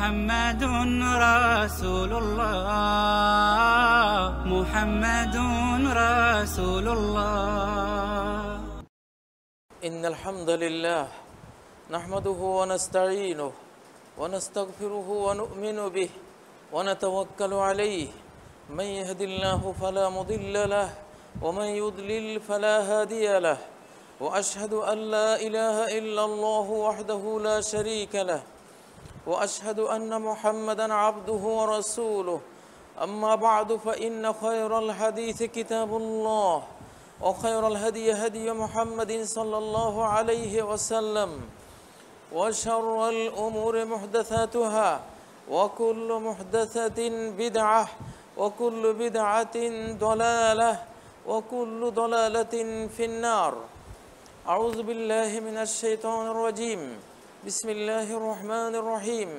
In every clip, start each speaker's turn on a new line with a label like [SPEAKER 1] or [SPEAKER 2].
[SPEAKER 1] محمد رسول الله محمد رسول الله إن الحمد لله نحمده ونستعينه ونستغفره ونؤمن به ونتوكل عليه من يهد الله فلا مضل له ومن يضلل فلا هادي له وأشهد أن لا إله إلا الله وحده لا شريك له واشهد ان محمدا عبده ورسوله اما بعد فان خير الحديث كتاب الله وخير الهدي هدي محمد صلى الله عليه وسلم وشر الامور محدثاتها وكل محدثه بدعه وكل بدعه ضلاله وكل ضلاله في النار اعوذ بالله من الشيطان الرجيم بسم الله الرحمن الرحيم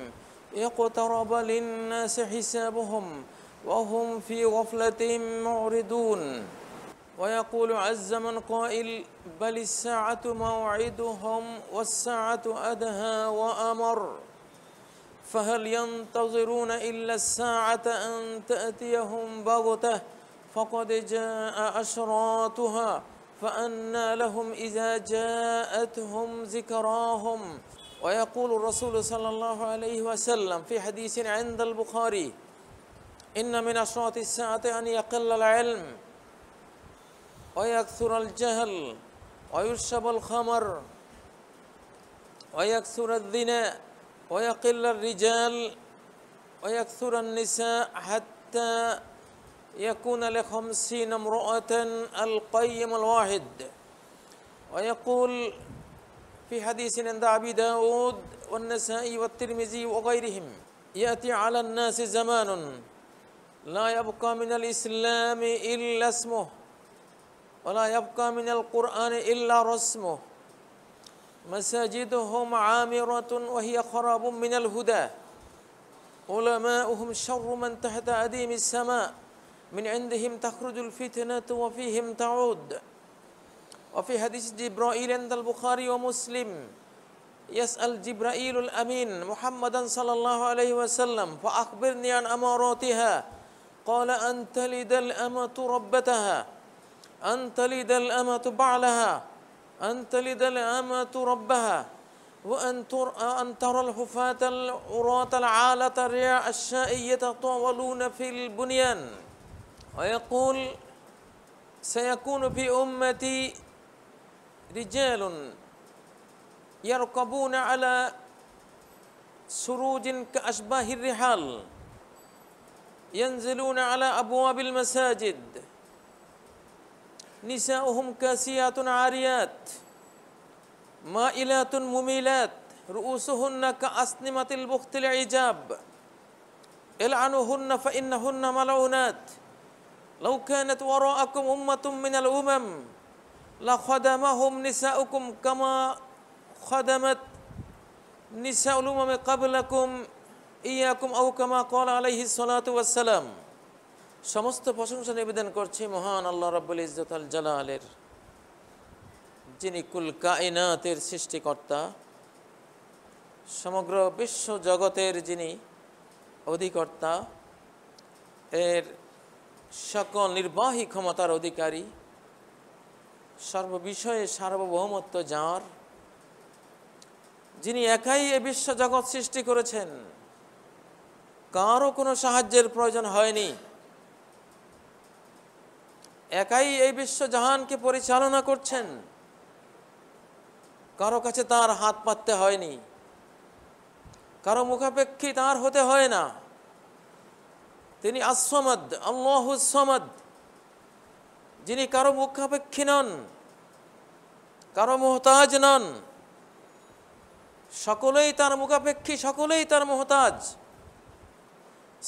[SPEAKER 1] اقترب للناس حسابهم وهم في غفلة معرضون ويقول عز من قائل بل الساعة موعدهم والساعة أدهى وأمر فهل ينتظرون إلا الساعة أن تأتيهم بغتة فقد جاء أشراطها فأنى لهم إذا جاءتهم ذكراهم ويقول الرسول صلى الله عليه وسلم في حديث عند البخاري إن من أشراط الساعة أن يقل العلم ويكثر الجهل ويشرب الخمر ويكثر الذناء ويقل الرجال ويكثر النساء حتى يكون لخمسين امرأة القيم الواحد ويقول في حديث عند أبي داود والنسائي والترمذي وغيرهم يأتي على الناس زمان لا يبقى من الإسلام إلا اسمه ولا يبقى من القرآن إلا رسمه مساجدهم عامرة وهي خراب من الهدى علماؤهم شر من تحت أديم السماء من عندهم تخرج الفتنة وفيهم تعود وفي حديث جبرائيل عند البخاري ومسلم يسأل جبرائيل الأمين محمدا صلى الله عليه وسلم فأخبرني عن أماراتها قال أن تلد الأمة ربتها أن تلد الأمة بعلها أن تلد الأمة ربها وأن ترى أن ترى الحفاة العراة العالة الرياء الشائية يتطاولون في البنيان ويقول سيكون في أمتي رجال يركبون على سروج كأشباه الرحال ينزلون على أبواب المساجد نساؤهم كاسيات عاريات مائلات مميلات رؤوسهن كأسنمة البخت العجاب إلعنهن فإنهن ملعونات لو كانت وراءكم أمة من الأمم কামা সমস্ত প্রশংসা নিবেদন করছি মহান আল্লাহ রাব্বুল ইজত আল জালালের যিনি কুল কায়নাতের সৃষ্টিকর্তা সমগ্র বিশ্ব জগতের যিনি অধিকর্তা এর সকল নির্বাহী ক্ষমতার অধিকারী সর্ববিষয়ে সার্বভৌমত্ব যাওয়ার যিনি একাই এ জগৎ সৃষ্টি করেছেন কারও কোনো সাহায্যের প্রয়োজন হয়নি একাই এই বিশ্ব জাহানকে পরিচালনা করছেন কারো কাছে তার হাত পাততে হয়নি কারো মুখাপেক্ষী তার হতে হয় না তিনি আসমাদ আল্লাহুসমাদ যিনি কারো মুখাপেক্ষী নন কারো মোহতাজ নন সকলেই তার মুখাপেক্ষী সকলেই তার মোহতাজ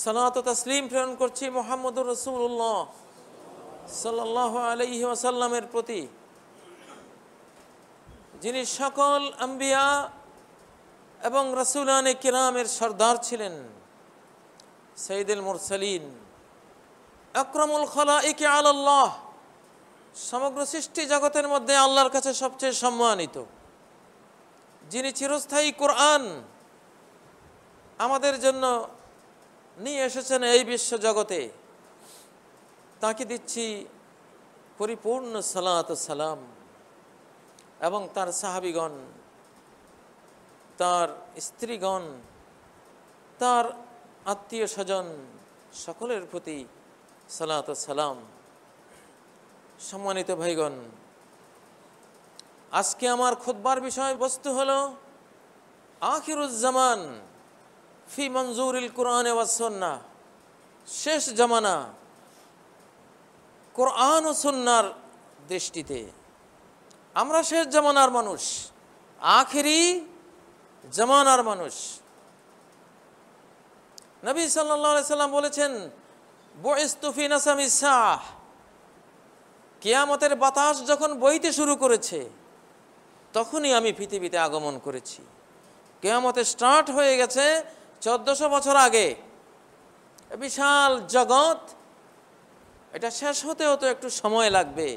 [SPEAKER 1] সনাত তসলিম প্রেরণ করছি মোহাম্মদুর রসুল্লাহ সাল্লাহ আলহি আসাল্লামের প্রতি যিনি সকল আম্বিয়া এবং রসুলানে কিরামের সর্দার ছিলেন সঈদুল মুরসলিন আকরমুল খলা ইকে আল্লাহ সমগ্র সৃষ্টি জগতের মধ্যে আল্লাহর কাছে সবচেয়ে সম্মানিত যিনি চিরস্থায়ী কোরআন আমাদের জন্য নিয়ে এসেছেন এই বিশ্ব জগতে তাকে দিচ্ছি পরিপূর্ণ সালাত সালাম এবং তার সাহাবিগণ তার স্ত্রীগণ তার আত্মীয় স্বজন সকলের প্রতি সালাত সালাম সম্মানিত ভাইগণ আজকে আমার খুদ্বার বিষয়বস্তু হল আখিরুজ্জামান ফি মঞ্জুরিল কোরআন এবার শেষ জামানা কোরআন ও সন্ন্যার দৃষ্টিতে আমরা শেষ জামানার মানুষ আখেরি জামানার মানুষ নবী সাল্লা সাল্লাম বলেছেন বয়স্তুফিন আসামি শাহ কেয়ামতের বাতাস যখন বইতে শুরু করেছে তখনই আমি পৃথিবীতে আগমন করেছি কেয়ামতে স্টার্ট হয়ে গেছে চোদ্দশো বছর আগে বিশাল জগৎ এটা শেষ হতেও তো একটু সময় লাগবে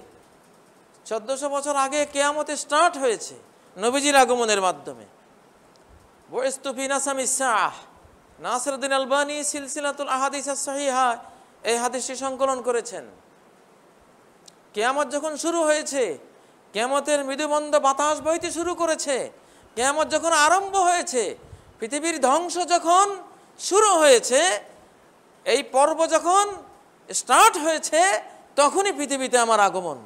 [SPEAKER 1] চোদ্দশো বছর আগে কেয়ামতে স্টার্ট হয়েছে নবীজির আগমনের মাধ্যমে নাসরুদ্দিন আলবানী সিলসিলাতুল আহাদিস এই হাদিসটি সংকলন করেছেন কেয়ামত যখন শুরু হয়েছে কেয়ামতের মৃদুবন্দ বাতাস বইতে শুরু করেছে কেয়ামত যখন আরম্ভ হয়েছে পৃথিবীর ধ্বংস যখন শুরু হয়েছে এই পর্ব যখন স্টার্ট হয়েছে তখনই পৃথিবীতে আমার আগমন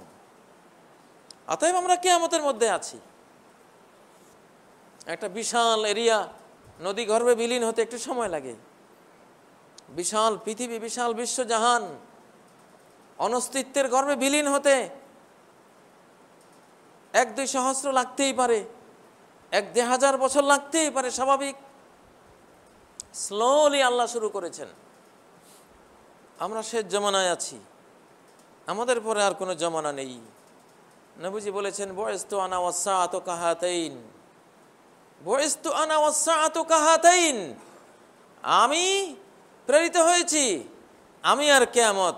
[SPEAKER 1] অতএব আমরা কেয়ামতের মধ্যে আছি একটা বিশাল এরিয়া নদী গর্ভে বিলীন হতে একটু সময় লাগে বিশাল পৃথিবী বিশাল বিশ্বজাহান অনস্তিত্বের গর্বে বিলীন হতে এক দুই সহস্র লাগতেই পারে এক দেড় হাজার বছর লাগতেই পারে স্বাভাবিক স্লোলি আল্লাহ শুরু করেছেন আমরা শেষ জমানায় আছি আমাদের পরে আর কোনো জমানা নেই নবুজি বলেছেন বয়স তো আনা ওয়াসা আত কাহাতাইন বয়স তো আনা ওয়াসা আত কাহাতাইন আমি প্রেরিত হয়েছি আমি আর কেয়ামত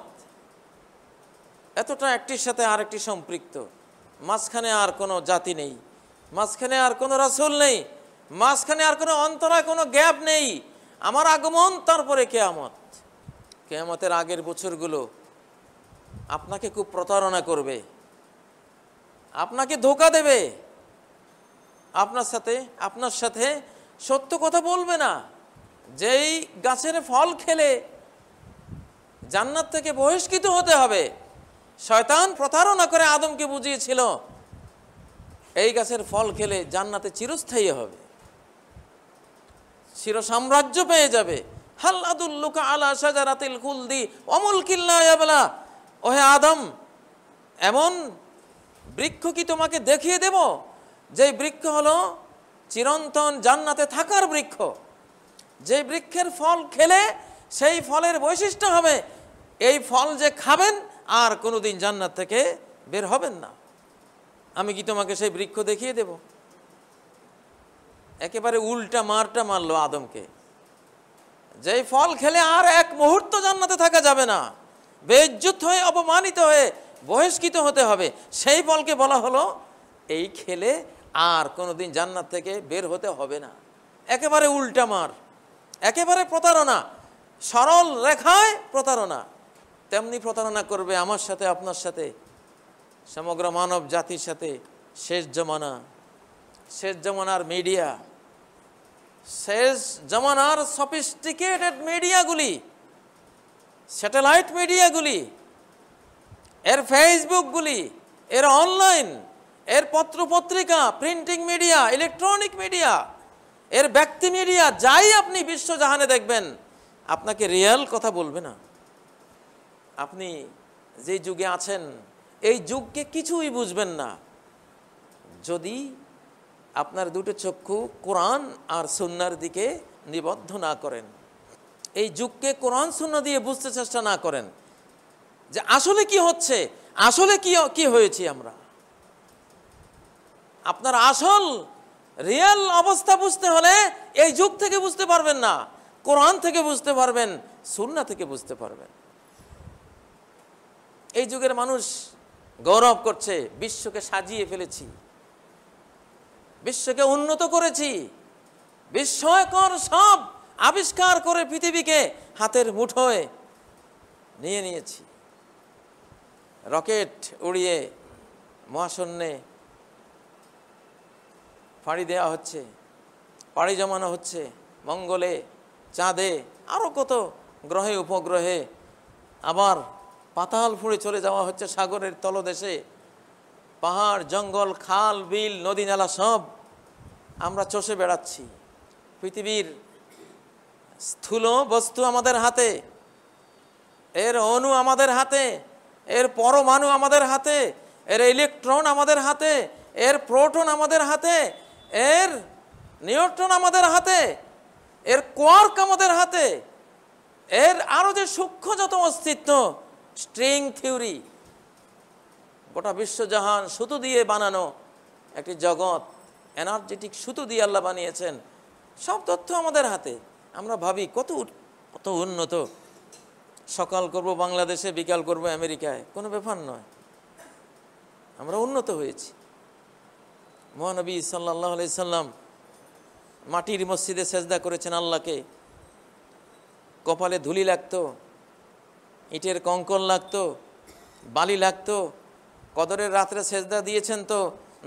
[SPEAKER 1] এতটা একটির সাথে আর একটি সম্পৃক্ত মাঝখানে আর কোনো জাতি নেই মাঝখানে আর কোনো রাসুল নেই মাঝখানে আর কোনো অন্তরায় কোনো গ্যাপ নেই আমার আগমন তারপরে কেয়ামত কেয়ামতের আগের বছরগুলো আপনাকে খুব প্রতারণা করবে আপনাকে ধোকা দেবে আপনার সাথে আপনার সাথে সত্য কথা বলবে না যেই গাছের ফল খেলে জান্নাত থেকে বহিষ্কৃত হতে হবে শয়তান প্রতারণা করে আদমকে বুঝিয়েছিল এই গাছের ফল খেলে জান্নাতে চিরস্থায়ী হবে চির সাম্রাজ্য পেয়ে যাবে হাল্লাদুল্লুকা আলা সাজারাতিল খুলদি অমুল কিল্লা ওহে আদম এমন বৃক্ষ কি তোমাকে দেখিয়ে দেব যে বৃক্ষ হলো চিরন্তন জান্নাতে থাকার বৃক্ষ যে বৃক্ষের ফল খেলে সেই ফলের বৈশিষ্ট্য হবে এই ফল যে খাবেন আর কোনো দিন জান্নাত থেকে বের হবেন না আমি কি তোমাকে সেই বৃক্ষ দেখিয়ে দেব একেবারে উল্টা মারটা মারলো আদমকে যেই ফল খেলে আর এক মুহূর্ত জান্নাতে থাকা যাবে না বেজ্জুত হয়ে অপমানিত হয়ে বহিষ্কৃত হতে হবে সেই ফলকে বলা হলো এই খেলে আর কোনো দিন জান্নাত থেকে বের হতে হবে না একেবারে উল্টা মার একেবারে প্রতারণা সরল রেখায় প্রতারণা তেমনি প্রতারণা করবে আমার সাথে আপনার সাথে সমগ্র মানব জাতির সাথে শেষ জমানা শেষ জমানার মিডিয়া শেষ জমানার সফিস্টিকেটেড মিডিয়াগুলি স্যাটেলাইট মিডিয়াগুলি এর ফেসবুকগুলি এর অনলাইন এর পত্রপত্রিকা প্রিন্টিং মিডিয়া ইলেকট্রনিক মিডিয়া এর ব্যক্তি মিডিয়া যাই আপনি বিশ্বজাহানে দেখবেন আপনাকে রিয়েল কথা বলবে না আপনি যে যুগে আছেন এই যুগকে কিছুই বুঝবেন না যদি আপনার দুটো চক্ষু কোরআন আর সুন্নার দিকে নিবদ্ধ না করেন এই যুগকে কোরআন শূন্য দিয়ে বুঝতে চেষ্টা না করেন যে আসলে কি হচ্ছে আসলে কি কি হয়েছি আমরা আপনার আসল রিয়েল অবস্থা বুঝতে হলে এই যুগ থেকে বুঝতে পারবেন না কোরআন থেকে বুঝতে পারবেন সুন্না থেকে বুঝতে পারবেন এই যুগের মানুষ গৌরব করছে বিশ্বকে সাজিয়ে ফেলেছি বিশ্বকে উন্নত করেছি বিস্ময়কর সব আবিষ্কার করে পৃথিবীকে হাতের মুঠোয় নিয়ে নিয়েছি রকেট উড়িয়ে মহাশূন্যে ফাঁড়ি দেওয়া হচ্ছে পাড়ি জমানো হচ্ছে মঙ্গলে চাঁদে আরও কত গ্রহে উপগ্রহে আবার পাতাল ফুঁড়ে চলে যাওয়া হচ্ছে সাগরের তলদেশে পাহাড় জঙ্গল খাল বিল নদী নালা সব আমরা চষে বেড়াচ্ছি পৃথিবীর স্থূল বস্তু আমাদের হাতে এর অণু আমাদের হাতে এর পরমাণু আমাদের হাতে এর ইলেকট্রন আমাদের হাতে এর প্রোটন আমাদের হাতে এর নিউট্রন আমাদের হাতে এর কোয়ার্ক আমাদের হাতে এর আরও যে সূক্ষ্ম যত অস্তিত্ব স্ট্রিং থিওরি গোটা বিশ্বজাহান সুতো দিয়ে বানানো একটি জগৎ এনার্জেটিক সুতো দিয়ে আল্লাহ বানিয়েছেন সব তথ্য আমাদের হাতে আমরা ভাবি কত কত উন্নত সকাল করব বাংলাদেশে বিকাল করব আমেরিকায় কোনো ব্যাপার নয় আমরা উন্নত হয়েছি মহানবী সাল্লাহ সাল্লাম মাটির মসজিদে সেজদা করেছেন আল্লাহকে কপালে ধুলি লাগতো ইটের কঙ্কন লাগতো বালি লাগতো কদরের রাত্রে সেজদা দিয়েছেন তো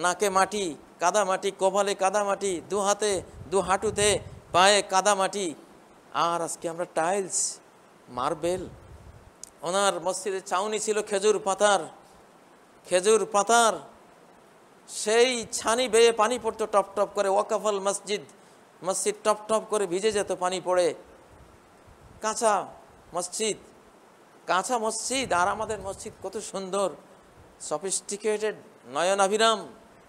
[SPEAKER 1] নাকে মাটি কাদা মাটি কপালে কাদা মাটি দু হাতে দু হাঁটুতে পায়ে কাদা মাটি আর আজকে আমরা টাইলস মার্বেল ওনার মসজিদে চাউনি ছিল খেজুর পাতার খেজুর পাতার সেই ছানি বেয়ে পানি পড়তো টপ টপ করে ওয়াকাফল মসজিদ মসজিদ টপ টপ করে ভিজে যেত পানি পড়ে কাঁচা মসজিদ কাঁচা মসজিদ আর আমাদের মসজিদ কত সুন্দর সফিস্টিকেটেড নয়নাভিরাম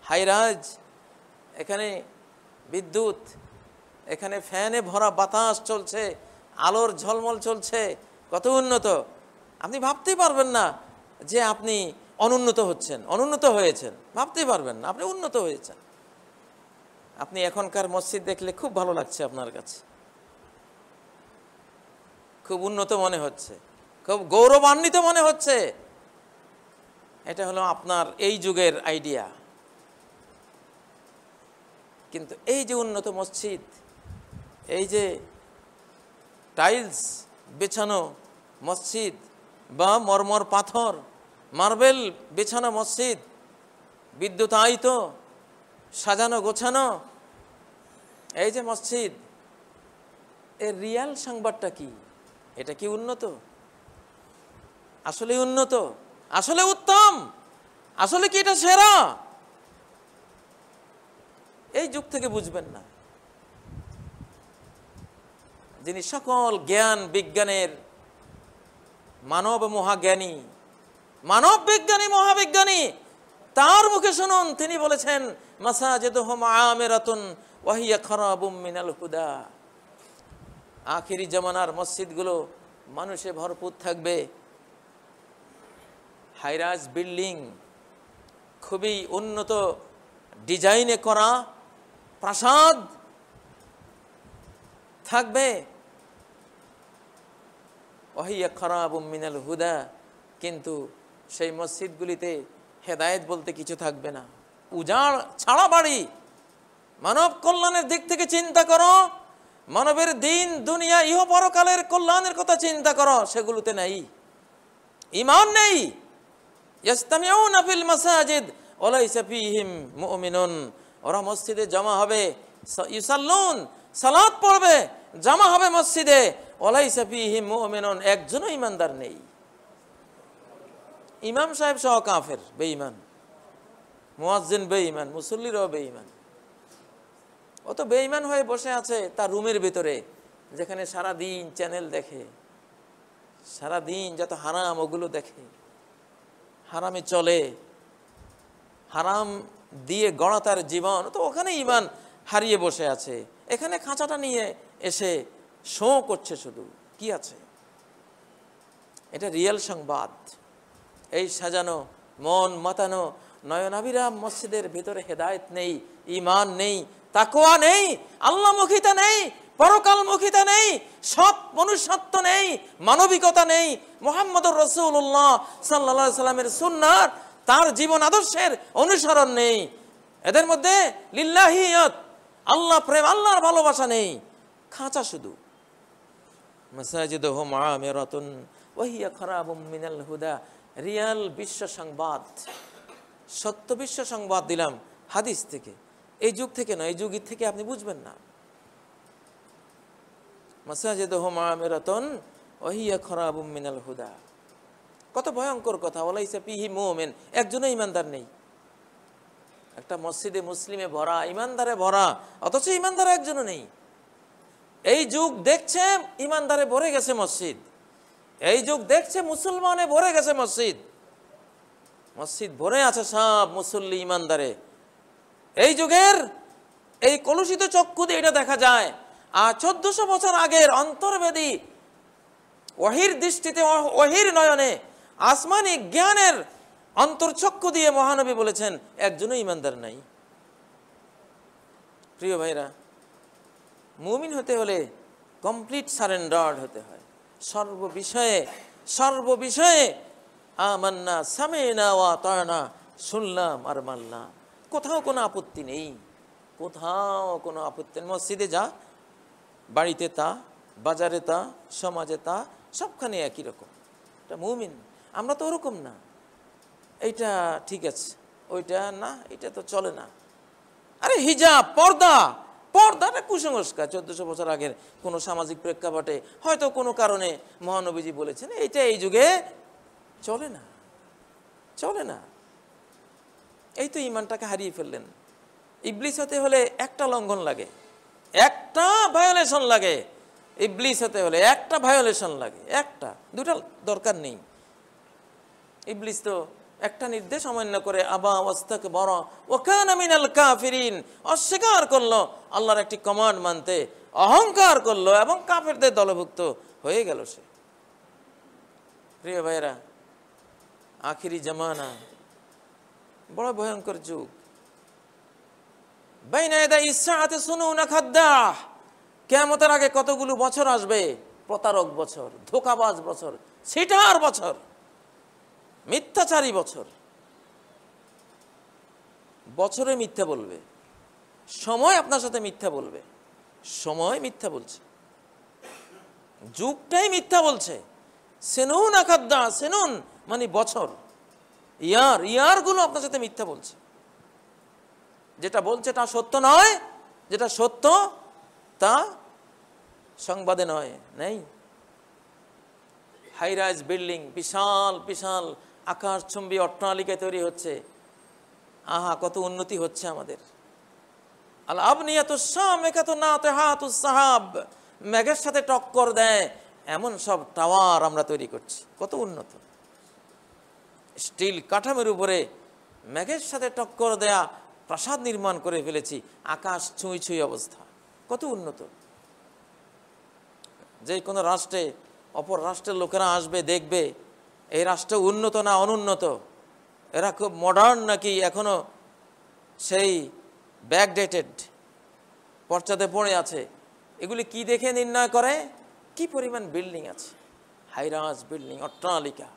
[SPEAKER 1] হাইরাজ এখানে বিদ্যুৎ এখানে ফ্যানে ভরা বাতাস চলছে আলোর ঝলমল চলছে কত উন্নত আপনি ভাবতেই পারবেন না যে আপনি অনুন্নত হচ্ছেন অনুন্নত হয়েছেন ভাবতেই পারবেন না আপনি উন্নত হয়েছেন আপনি এখনকার মসজিদ দেখলে খুব ভালো লাগছে আপনার কাছে খুব উন্নত মনে হচ্ছে খুব গৌরবান্বিত মনে হচ্ছে এটা হলো আপনার এই যুগের আইডিয়া কিন্তু এই যে উন্নত মসজিদ এই যে টাইলস বেছানো মসজিদ বা মর্মর পাথর মার্বেল বেছানো মসজিদ বিদ্যুতায়িত সাজানো গোছানো এই যে মসজিদ এর রিয়াল সংবাদটা কি এটা কি উন্নত আসলে উন্নত আসলে উত্তম আসলে কি এটা সেরা এই যুগ থেকে বুঝবেন না যিনি সকল জ্ঞান বিজ্ঞানের মানব মহাজ্ঞানী মানব বিজ্ঞানী মহাবিজ্ঞানী তার মুখে শুনুন তিনি বলেছেন হুদা আখিরি জমানার মসজিদগুলো মানুষে ভরপুর থাকবে হাইরাজ বিল্ডিং খুবই উন্নত ডিজাইনে করা প্রাসাদ থাকবে অহিয়া খরাব মিনাল হুদা কিন্তু সেই মসজিদগুলিতে হেদায়েত বলতে কিছু থাকবে না উজাড় ছাড়া বাড়ি মানব কল্যাণের দিক থেকে চিন্তা করো মানবের দিন দুনিয়া ইহ পরকালের কল্যাণের কথা চিন্তা করো সেগুলোতে নেই ইমান নেই ইয়াস্তামিউনা ফিল মাসাজিদ ওয়ালাইসা ফিহিম মুমিনুন ওরা মসজিদে জমা হবে ইউসাল্লুন সালাত পড়বে জমা হবে মসজিদে ওলাইসা ফিহিম মুমিনুন একজনও ইমানদার নেই ইমাম সাহেব সহ কাফের বেঈমান মুয়াজ্জিন বেঈমান মুসল্লিরও বেঈমান ও তো বেঈমান হয়ে বসে আছে তার রুমের ভিতরে যেখানে সারা দিন চ্যানেল দেখে সারা দিন যত হারাম ওগুলো দেখে হারামে চলে হারাম দিয়ে গড়া তার জীবন তো ওখানে ইমান হারিয়ে বসে আছে এখানে খাঁচাটা নিয়ে এসে শো করছে শুধু কি আছে এটা রিয়েল সংবাদ এই সাজানো মন মাতানো নয়নাভিরাম মসজিদের ভিতরে হেদায়ত নেই ইমান নেই তাকোয়া নেই আল্লাহমুখিতা নেই পরকালমুখিতা নেই সব মনুষ্যত্ব নেই মানবিকতা নেই মোহাম্মদুর রসুল্লাহ সাল্লা সাল্লামের সুন্নার তার জীবন আদর্শের অনুসরণ নেই এদের মধ্যে লিল্লাহিয়ত আল্লাহ প্রেম আল্লাহর ভালোবাসা নেই খাঁচা শুধু রিয়াল বিশ্ব সংবাদ সত্য বিশ্ব সংবাদ দিলাম হাদিস থেকে এই যুগ থেকে নয় এই যুগের থেকে আপনি বুঝবেন না খরাব মিনাল হুদা কত ভয়ঙ্কর কথা ওলাইসা পিহি মোমেন একজনও ইমানদার নেই একটা মসজিদে মুসলিমে ভরা ইমানদারে ভরা অথচ ইমানদার একজনও নেই এই যুগ দেখছে ইমানদারে ভরে গেছে মসজিদ এই যুগ দেখছে মুসলমানে ভরে গেছে মসজিদ মসজিদ ভরে আছে সব মুসল্লি ইমানদারে এই যুগের এই কলুষিত চক্ষু দিয়ে এটা দেখা যায় আর চোদ্দশো বছর আগের অন্তর্বেদী ওহির দৃষ্টিতে ওহির নয়নে আসমানি জ্ঞানের অন্তর্চক্ষু দিয়ে মহানবী বলেছেন একজন ইমানদার নাই প্রিয় ভাইরা মুমিন হতে হলে কমপ্লিট সারেন্ডার হতে হয় সর্ববিষয়ে সর্ববিষয়ে আমান্না সামেনা ও তয়না শুনলাম আর মানলাম কোথাও কোনো আপত্তি নেই কোথাও কোনো আপত্তি মসজিদে যা বাড়িতে তা বাজারে তা সমাজে তা সবখানে একই রকম এটা মুমিন আমরা তো ওরকম না এইটা ঠিক আছে ওইটা না এটা তো চলে না আরে হিজাব পর্দা পর্দাটা কুসংস্কার চোদ্দশো বছর আগের কোনো সামাজিক প্রেক্ষাপটে হয়তো কোনো কারণে মহানবীজি বলেছেন এইটা এই যুগে চলে না চলে না এই তো ইমানটাকে হারিয়ে ফেললেন ইবলিস হতে হলে একটা লঙ্ঘন লাগে একটা ভায়োলেশন লাগে ব্লিস হতে হলে একটা ভায়োলেশন লাগে একটা দুটা দরকার নেই ইবলিস তো একটা নির্দেশ অমান্য করে আবা অবস্থাকে বড় ওখান আমিনাল কাফিরিন অস্বীকার করলো আল্লাহর একটি কমান্ড মানতে অহংকার করলো এবং কাফেরদের দলভুক্ত হয়ে গেল সে প্রিয় ভাইরা আখিরি জামানা বড় ভয়ঙ্কর যুগ কেমতের আগে কতগুলো বছর আসবে প্রতারক বছর ধোকাবাজ বছর সিটার বছর মিথ্যাচারী বছর বছরে মিথ্যা বলবে সময় আপনার সাথে মিথ্যা বলবে সময় মিথ্যা বলছে যুগটাই মিথ্যা বলছে সেনুন আখাদ্দা সেনুন মানে বছর ইয়ার ইয়ারগুলো আপনার সাথে মিথ্যা বলছে যেটা বলছে তা সত্য নয় যেটা সত্য তা সংবাদে নয় নেই হাইরাইজ বিল্ডিং বিশাল বিশাল আকাশচুম্বী অট্টালিকায় তৈরি হচ্ছে আহা কত উন্নতি হচ্ছে আমাদের আল আপনি এত শাম তো না সাহাব ম্যাগের সাথে টক্কর দেয় এমন সব টাওয়ার আমরা তৈরি করছি কত উন্নত স্টিল কাঠামের উপরে ম্যাগের সাথে টক্কর দেয়া প্রাসাদ নির্মাণ করে ফেলেছি আকাশ ছুঁই ছুঁই অবস্থা কত উন্নত যে কোনো রাষ্ট্রে অপর রাষ্ট্রের লোকেরা আসবে দেখবে এই রাষ্ট্র উন্নত না অনুন্নত এরা খুব মডার্ন নাকি এখনও সেই ব্যাকডেটেড পর্চাতে পড়ে আছে এগুলি কি দেখে নির্ণয় করে কি পরিমাণ বিল্ডিং আছে হাইরাজ বিল্ডিং অট্টালিকা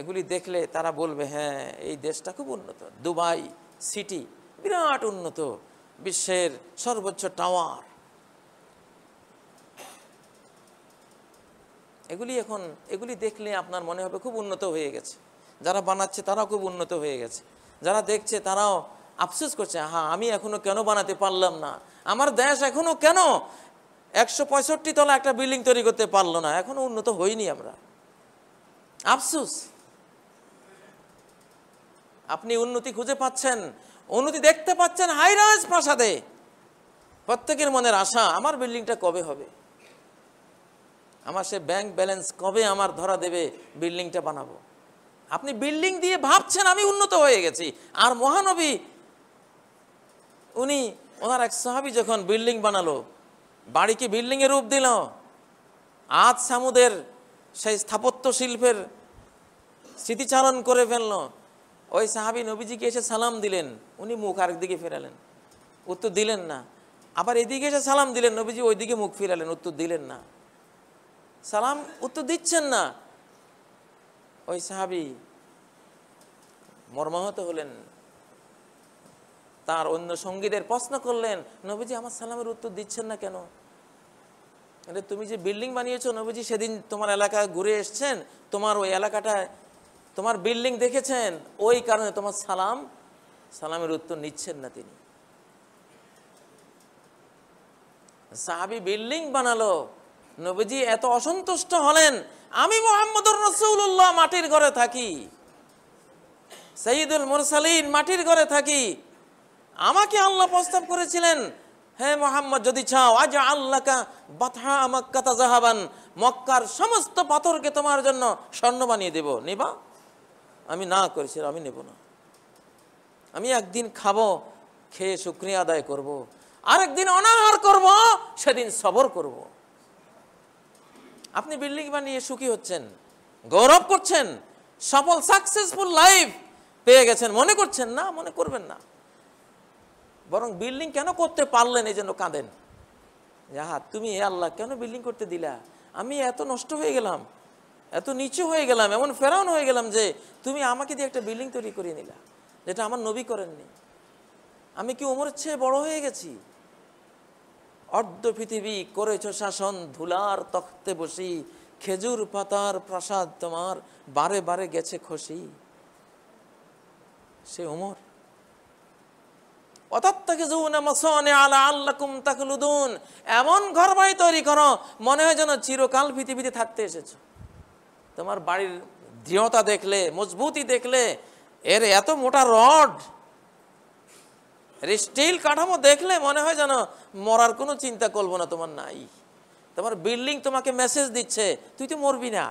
[SPEAKER 1] এগুলি দেখলে তারা বলবে হ্যাঁ এই দেশটা খুব উন্নত দুবাই সিটি বিরাট উন্নত বিশ্বের সর্বোচ্চ টাওয়ার এগুলি এখন এগুলি দেখলে আপনার মনে হবে খুব উন্নত হয়ে গেছে যারা বানাচ্ছে তারাও খুব উন্নত হয়ে গেছে যারা দেখছে তারাও আফসোস করছে হ্যাঁ আমি এখনো কেন বানাতে পারলাম না আমার দেশ এখনো কেন একশো পঁয়ষট্টি তলা একটা বিল্ডিং তৈরি করতে পারলো না এখনো উন্নত হইনি আমরা আফসোস আপনি উন্নতি খুঁজে পাচ্ছেন উন্নতি দেখতে পাচ্ছেন হাইরাজ প্রাসাদে প্রত্যেকের মনের আশা আমার বিল্ডিংটা কবে হবে আমার সে ব্যাংক ব্যালেন্স কবে আমার ধরা দেবে বিল্ডিংটা বানাবো আপনি বিল্ডিং দিয়ে ভাবছেন আমি উন্নত হয়ে গেছি আর মহানবী উনি ওনার এক সাহাবি যখন বিল্ডিং বানালো বাড়িকে বিল্ডিংয়ের রূপ দিল আজ সামুদের সেই স্থাপত্য শিল্পের স্মৃতিচারণ করে ফেললো ওই সাহাবি নবীজিকে এসে সালাম দিলেন উনি মুখ আরেকদিকে ফেরালেন উত্তর দিলেন না আবার এদিকে এসে সালাম দিলেন নবীজি ওইদিকে মুখ ফিরালেন উত্তর দিলেন না সালাম উত্তর দিচ্ছেন না ওই সাহাবি মর্মাহত হলেন তার অন্য সঙ্গীদের প্রশ্ন করলেন নবীজি আমার সালামের উত্তর দিচ্ছেন না কেন তুমি যে বিল্ডিং বানিয়েছ নবীজি সেদিন তোমার এলাকা ঘুরে এসছেন তোমার ওই এলাকাটায় তোমার বিল্ডিং দেখেছেন ওই কারণে তোমার সালাম সালামের উত্তর নিচ্ছেন না তিনি সাহাবি বিল্ডিং বানালো নবীজি এত অসন্তুষ্ট হলেন আমি মোহাম্মদুর রসুল্লাহ মাটির ঘরে থাকি সঈদুল মুরসালিন মাটির ঘরে থাকি আমাকে আল্লাহ প্রস্তাব করেছিলেন হে মোহাম্মদ যদি চাও আজ আল্লাহকা বাথা আমাক্কা জাহাবান মক্কার সমস্ত পাথরকে তোমার জন্য স্বর্ণ বানিয়ে দেব নিবা আমি না করেছিলাম আমি নেব না আমি একদিন খাব খেয়ে শুক্রিয়া আদায় করব। একদিন অনাহার করব সেদিন সবর করব। আপনি বিল্ডিং বানিয়ে সুখী হচ্ছেন গৌরব করছেন সফল সাকসেসফুল লাইফ পেয়ে গেছেন মনে করছেন না মনে করবেন না বরং বিল্ডিং কেন করতে পারলেন এই জন্য কাঁদেন যাহা তুমি এ আল্লাহ কেন বিল্ডিং করতে দিলা আমি এত নষ্ট হয়ে গেলাম এত নিচু হয়ে গেলাম এমন ফেরাউন হয়ে গেলাম যে তুমি আমাকে দিয়ে একটা বিল্ডিং তৈরি করিয়ে নিলা যেটা আমার নবী করেননি আমি কি ওমরের চেয়ে বড় হয়ে গেছি অর্ধ পৃথিবী করেছ শাসন ধুলার তখতে বসি খেজুর পাতার প্রাসাদ তোমার বারে বারে গেছে খসি সে ওমর এমন ঘর বাড়ি তৈরি করো মনে হয় যেন চিরকাল পৃথিবীতে থাকতে এসেছো তোমার বাড়ির দৃঢ়তা দেখলে মজবুতি দেখলে এর এত মোটা রড এর স্টিল কাঠামো দেখলে মনে হয় যেন মরার কোনো চিন্তা করবো না তোমার নাই তোমার বিল্ডিং তোমাকে মেসেজ দিচ্ছে তুই তো মরবি না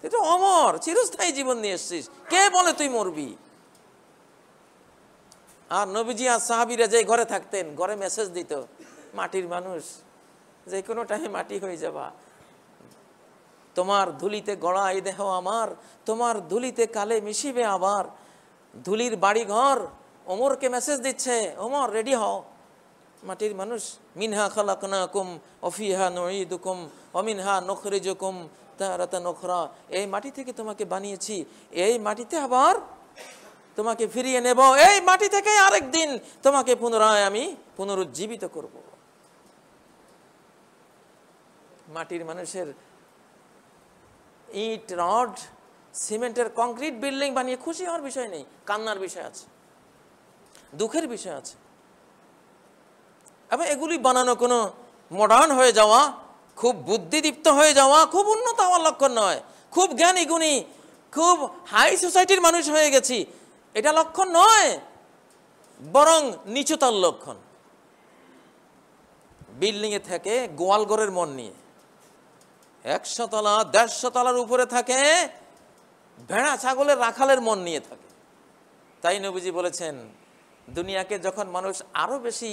[SPEAKER 1] তুই তো অমর চিরস্থায়ী জীবন নিয়ে এসছিস কে বলে তুই মরবি আর নবীজি আর সাহাবিরা যে ঘরে থাকতেন ঘরে মেসেজ দিত মাটির মানুষ যে কোনো টাইমে মাটি হয়ে যাবা তোমার ধুলিতে গড়াই দেহ আমার তোমার ধুলিতে কালে মিশিবে আবার ধুলির বাড়ি ঘর ওমরকে মেসেজ দিচ্ছে ওমর রেডি হও মাটির মানুষ মিনহা খালাকুম অফিহা নইদুকুম অমিনহা নখরে জুকুম তাহারাতা নখরা এই মাটি থেকে তোমাকে বানিয়েছি এই মাটিতে আবার তোমাকে ফিরিয়ে নেব এই মাটি থেকে আরেক দিন তোমাকে পুনরায় আমি পুনরুজ্জীবিত করব মাটির মানুষের ইট রড সিমেন্টের কংক্রিট বিল্ডিং বানিয়ে খুশি হওয়ার বিষয় নেই কান্নার বিষয় আছে দুঃখের বিষয় আছে এবং এগুলি বানানো কোনো মডার্ন হয়ে যাওয়া খুব বুদ্ধিদীপ্ত হয়ে যাওয়া খুব উন্নত হওয়ার লক্ষণ নয় খুব জ্ঞানী গুণী খুব হাই সোসাইটির মানুষ হয়ে গেছি এটা লক্ষণ নয় বরং নিচুতার লক্ষণ বিল্ডিংয়ে থেকে গোয়ালগড়ের মন নিয়ে একশো তলা দেড়শো তলার উপরে থাকে ভেড়া ছাগলের রাখালের মন নিয়ে থাকে তাই নবীজি বলেছেন দুনিয়াকে যখন মানুষ আরও বেশি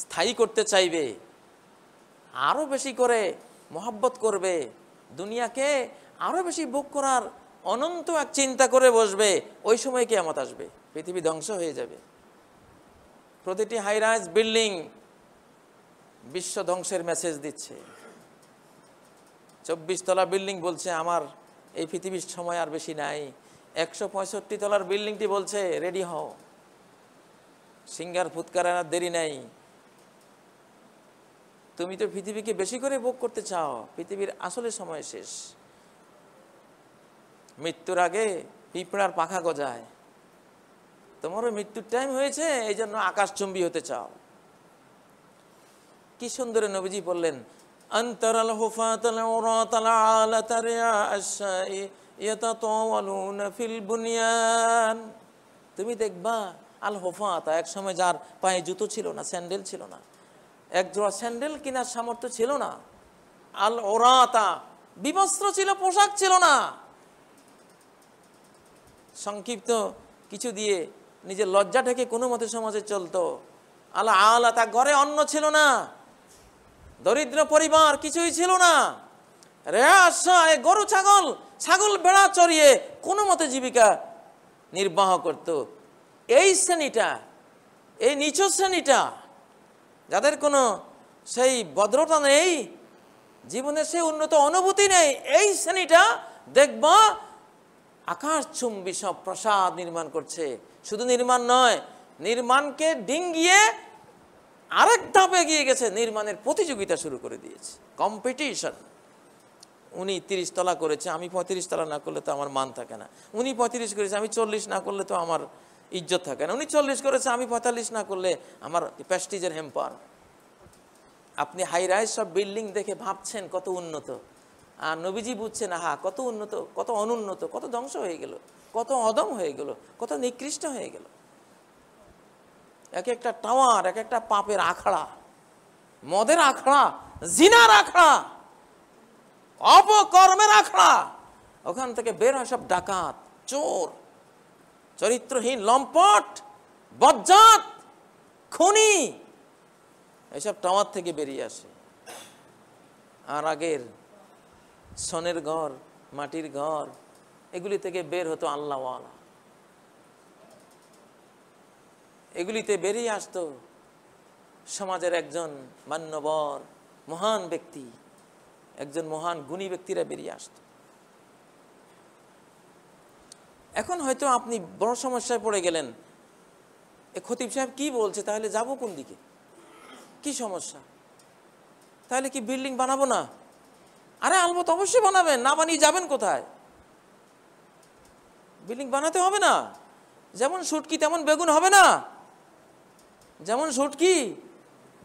[SPEAKER 1] স্থায়ী করতে চাইবে আরও বেশি করে মহাব্বত করবে দুনিয়াকে আরও বেশি ভোগ করার অনন্ত এক চিন্তা করে বসবে ওই সময় কেয়ামত আসবে পৃথিবী ধ্বংস হয়ে যাবে প্রতিটি হাইরাইজ বিল্ডিং বিশ্ব ধ্বংসের মেসেজ দিচ্ছে চব্বিশ তলা বিল্ডিং বলছে আমার এই পৃথিবীর সময় আর বেশি নাই একশো পঁয়ষট্টি তলার বিল্ডিংটি বলছে রেডি হও সিঙ্গার ফুৎকার আনার দেরি নাই তুমি তো পৃথিবীকে বেশি করে ভোগ করতে চাও পৃথিবীর আসলে সময় শেষ মৃত্যুর আগে পিঁপড়ার পাখা গজায় তোমারও মৃত্যুর টাইম হয়েছে এই জন্য আকাশচুম্বী হতে চাও কি সুন্দরে নবীজি বললেন أن ترى الهفاة العراة العالة رياء الشاء يتطاولون في البنيان তুমি দেখবা আল হোফাতা এক সময় যার পায়ে জুতো ছিল না স্যান্ডেল ছিল না এক জোড়া স্যান্ডেল কেনার সামর্থ্য ছিল না আল ওরাতা বিবস্ত্র ছিল পোশাক ছিল না সংক্ষিপ্ত কিছু দিয়ে নিজের লজ্জা ঢেকে কোনো মতে সমাজে চলতো আলা তা ঘরে অন্ন ছিল না দরিদ্র পরিবার কিছুই ছিল না রেয়াশায় গরু ছাগল ছাগল ভেড়া চড়িয়ে কোনো মতে জীবিকা নির্বাহ করত এই শ্রেণীটা এই নিচু শ্রেণীটা যাদের কোনো সেই ভদ্রতা নেই জীবনের সেই উন্নত অনুভূতি নেই এই শ্রেণীটা দেখবা আকাশ চুম্বি সব প্রসাদ নির্মাণ করছে শুধু নির্মাণ নয় নির্মাণকে ডিঙ্গিয়ে আরেক ধাপে এগিয়ে গেছে নির্মাণের প্রতিযোগিতা শুরু করে দিয়েছে কম্পিটিশন উনি তিরিশ তলা করেছে আমি পঁয়ত্রিশ তলা না করলে তো আমার মান থাকে না উনি পঁয়ত্রিশ করেছে আমি চল্লিশ না করলে তো আমার ইজ্জত থাকে না উনি চল্লিশ করেছে আমি পঁয়তাল্লিশ না করলে আমার প্যাস্টিজের হেম্পার আপনি হাই রাইস সব বিল্ডিং দেখে ভাবছেন কত উন্নত আর নবীজি বুঝছেন আহা কত উন্নত কত অনুন্নত কত ধ্বংস হয়ে গেল কত অদম হয়ে গেল কত নিকৃষ্ট হয়ে গেলো এক একটা টাওয়ার এক একটা পাপের আখড়া মদের আখড়া জিনার আখড়া অপকর্মের আখড়া ওখান থেকে বের হয় সব ডাকাত চোর চরিত্রহীন লম্পট বজ্জাত খনি এসব টাওয়ার থেকে বেরিয়ে আসে আর আগের সনের ঘর মাটির ঘর এগুলি থেকে বের হতো আল্লাহওয়ালা এগুলিতে বেরিয়ে আসত সমাজের একজন মান্যবর মহান ব্যক্তি একজন মহান গুণী ব্যক্তিরা বেরিয়ে আসত এখন হয়তো আপনি বড় সমস্যায় পড়ে গেলেন এ খতিব সাহেব কি বলছে তাহলে যাব কোন দিকে কি সমস্যা তাহলে কি বিল্ডিং বানাবো না আরে আলমত অবশ্যই বানাবেন না বানিয়ে যাবেন কোথায় বিল্ডিং বানাতে হবে না যেমন সুটকি তেমন বেগুন হবে না যেমন শুটকি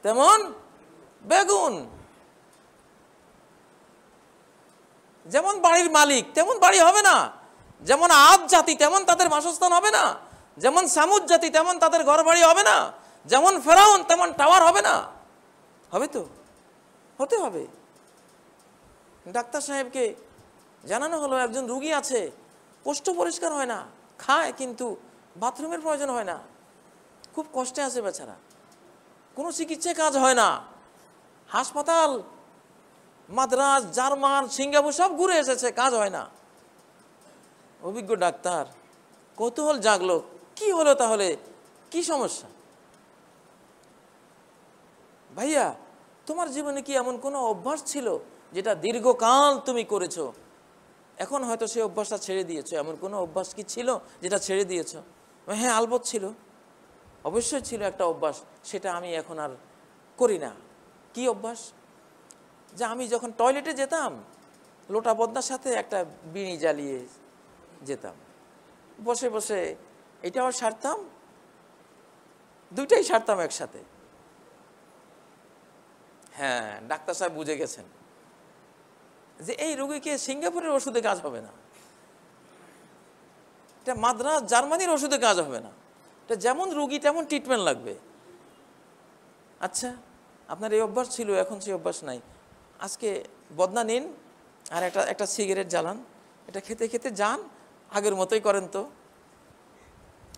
[SPEAKER 1] তেমন বেগুন যেমন বাড়ির মালিক তেমন বাড়ি হবে না যেমন আদ জাতি তেমন তাদের বাসস্থান হবে না যেমন সামুদ জাতি তেমন তাদের ঘর বাড়ি হবে না যেমন ফেরাউন তেমন টাওয়ার হবে না হবে তো হতে হবে ডাক্তার সাহেবকে জানানো হলো একজন রুগী আছে কষ্ট পরিষ্কার হয় না খায় কিন্তু বাথরুমের প্রয়োজন হয় না খুব কষ্টে আছে বেচারা কোনো চিকিৎসায় কাজ হয় না হাসপাতাল মাদ্রাজ জার্মান সিঙ্গাপুর সব ঘুরে এসেছে কাজ হয় না অভিজ্ঞ ডাক্তার কৌতূহল জাগলো কি হলো তাহলে কি সমস্যা ভাইয়া তোমার জীবনে কি এমন কোনো অভ্যাস ছিল যেটা দীর্ঘকাল তুমি করেছো এখন হয়তো সেই অভ্যাসটা ছেড়ে দিয়েছো এমন কোনো অভ্যাস কি ছিল যেটা ছেড়ে দিয়েছো হ্যাঁ আলবত ছিল অবশ্যই ছিল একটা অভ্যাস সেটা আমি এখন আর করি না কি অভ্যাস যে আমি যখন টয়লেটে যেতাম লোটা বদনার সাথে একটা বিড়ি জ্বালিয়ে যেতাম বসে বসে এটাও সারতাম দুইটাই সারতাম একসাথে হ্যাঁ ডাক্তার সাহেব বুঝে গেছেন যে এই রোগীকে সিঙ্গাপুরের ওষুধে কাজ হবে না এটা মাদ্রাস জার্মানির ওষুধে কাজ হবে না এটা যেমন রুগী তেমন ট্রিটমেন্ট লাগবে আচ্ছা আপনার এই অভ্যাস ছিল এখন সেই অভ্যাস নাই আজকে বদনা নিন আর একটা একটা সিগারেট জ্বালান এটা খেতে খেতে যান আগের মতোই করেন তো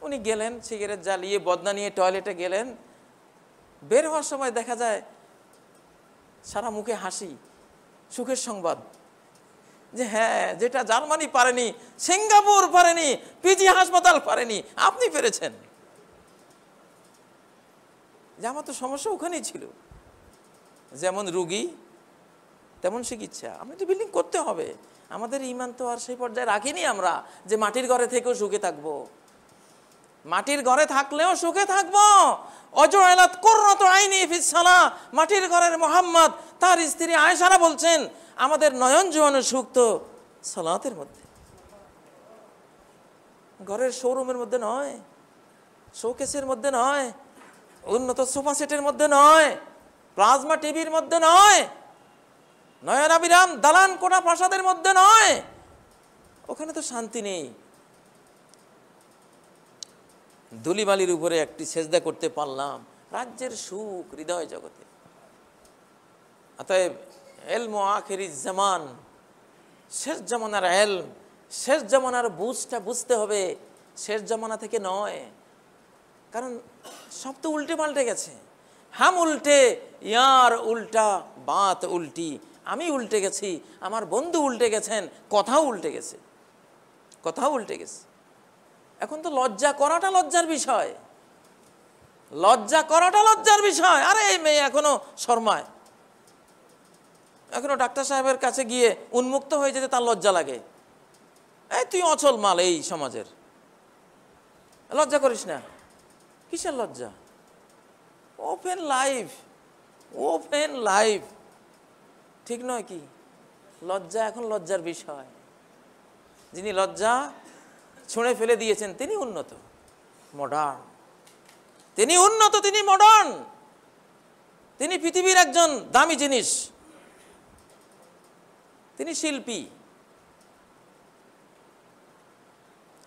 [SPEAKER 1] উনি গেলেন সিগারেট জ্বালিয়ে বদনা নিয়ে টয়লেটে গেলেন বের হওয়ার সময় দেখা যায় সারা মুখে হাসি সুখের সংবাদ যে হ্যাঁ যেটা জার্মানি পারেনি সিঙ্গাপুর পারেনি পিজি হাসপাতাল পারেনি আপনি পেরেছেন যে আমার তো সমস্যা ওখানেই ছিল যেমন রুগী তেমন চিকিৎসা আমরা তো বিল্ডিং করতে হবে আমাদের ইমান তো আর সেই পর্যায়ে রাখিনি আমরা যে মাটির ঘরে থেকেও সুখে থাকবো মাটির ঘরে থাকলেও সুখে থাকবো অজয়লাত করত আইনি ফিসালা মাটির ঘরের মোহাম্মদ তার স্ত্রী আয়সারা বলছেন আমাদের নয়ন জীবনের সুখ তো সালাতের মধ্যে ঘরের শোরুমের মধ্যে নয় শোকেসের মধ্যে নয় উন্নত সোফাসেটের মধ্যে নয় প্লাজমা টিভির মধ্যে নয় নয়নাবিরাম দালান কোটা প্রাসাদের মধ্যে নয় ওখানে তো শান্তি নেই ধুলিবালির উপরে একটি সেজদা করতে পারলাম রাজ্যের সুখ হৃদয় জগতে অতএব এলম আখের ইজামান শেষ জমানার এল শেষ জমানার বুঝটা বুঝতে হবে শেষ জমানা থেকে নয় কারণ সব তো উল্টে পাল্টে গেছে হাম উল্টে ইয়ার উল্টা বাত উল্টি আমি উল্টে গেছি আমার বন্ধু উল্টে গেছেন কথাও উল্টে গেছে কথাও উল্টে গেছে এখন তো লজ্জা করাটা লজ্জার বিষয় লজ্জা করাটা লজ্জার বিষয় আরে এই মেয়ে এখনো শর্মায় এখনো ডাক্তার সাহেবের কাছে গিয়ে উন্মুক্ত হয়ে যেতে তার লজ্জা লাগে এই তুই অচল মাল এই সমাজের লজ্জা করিস না কিসের লজ্জা ওপেন লাইফ ওপেন লাইফ ঠিক নয় কি লজ্জা এখন লজ্জার বিষয় যিনি লজ্জা ছুঁড়ে ফেলে দিয়েছেন তিনি উন্নত মডার্ন তিনি উন্নত তিনি মডার্ন তিনি পৃথিবীর একজন দামি জিনিস তিনি শিল্পী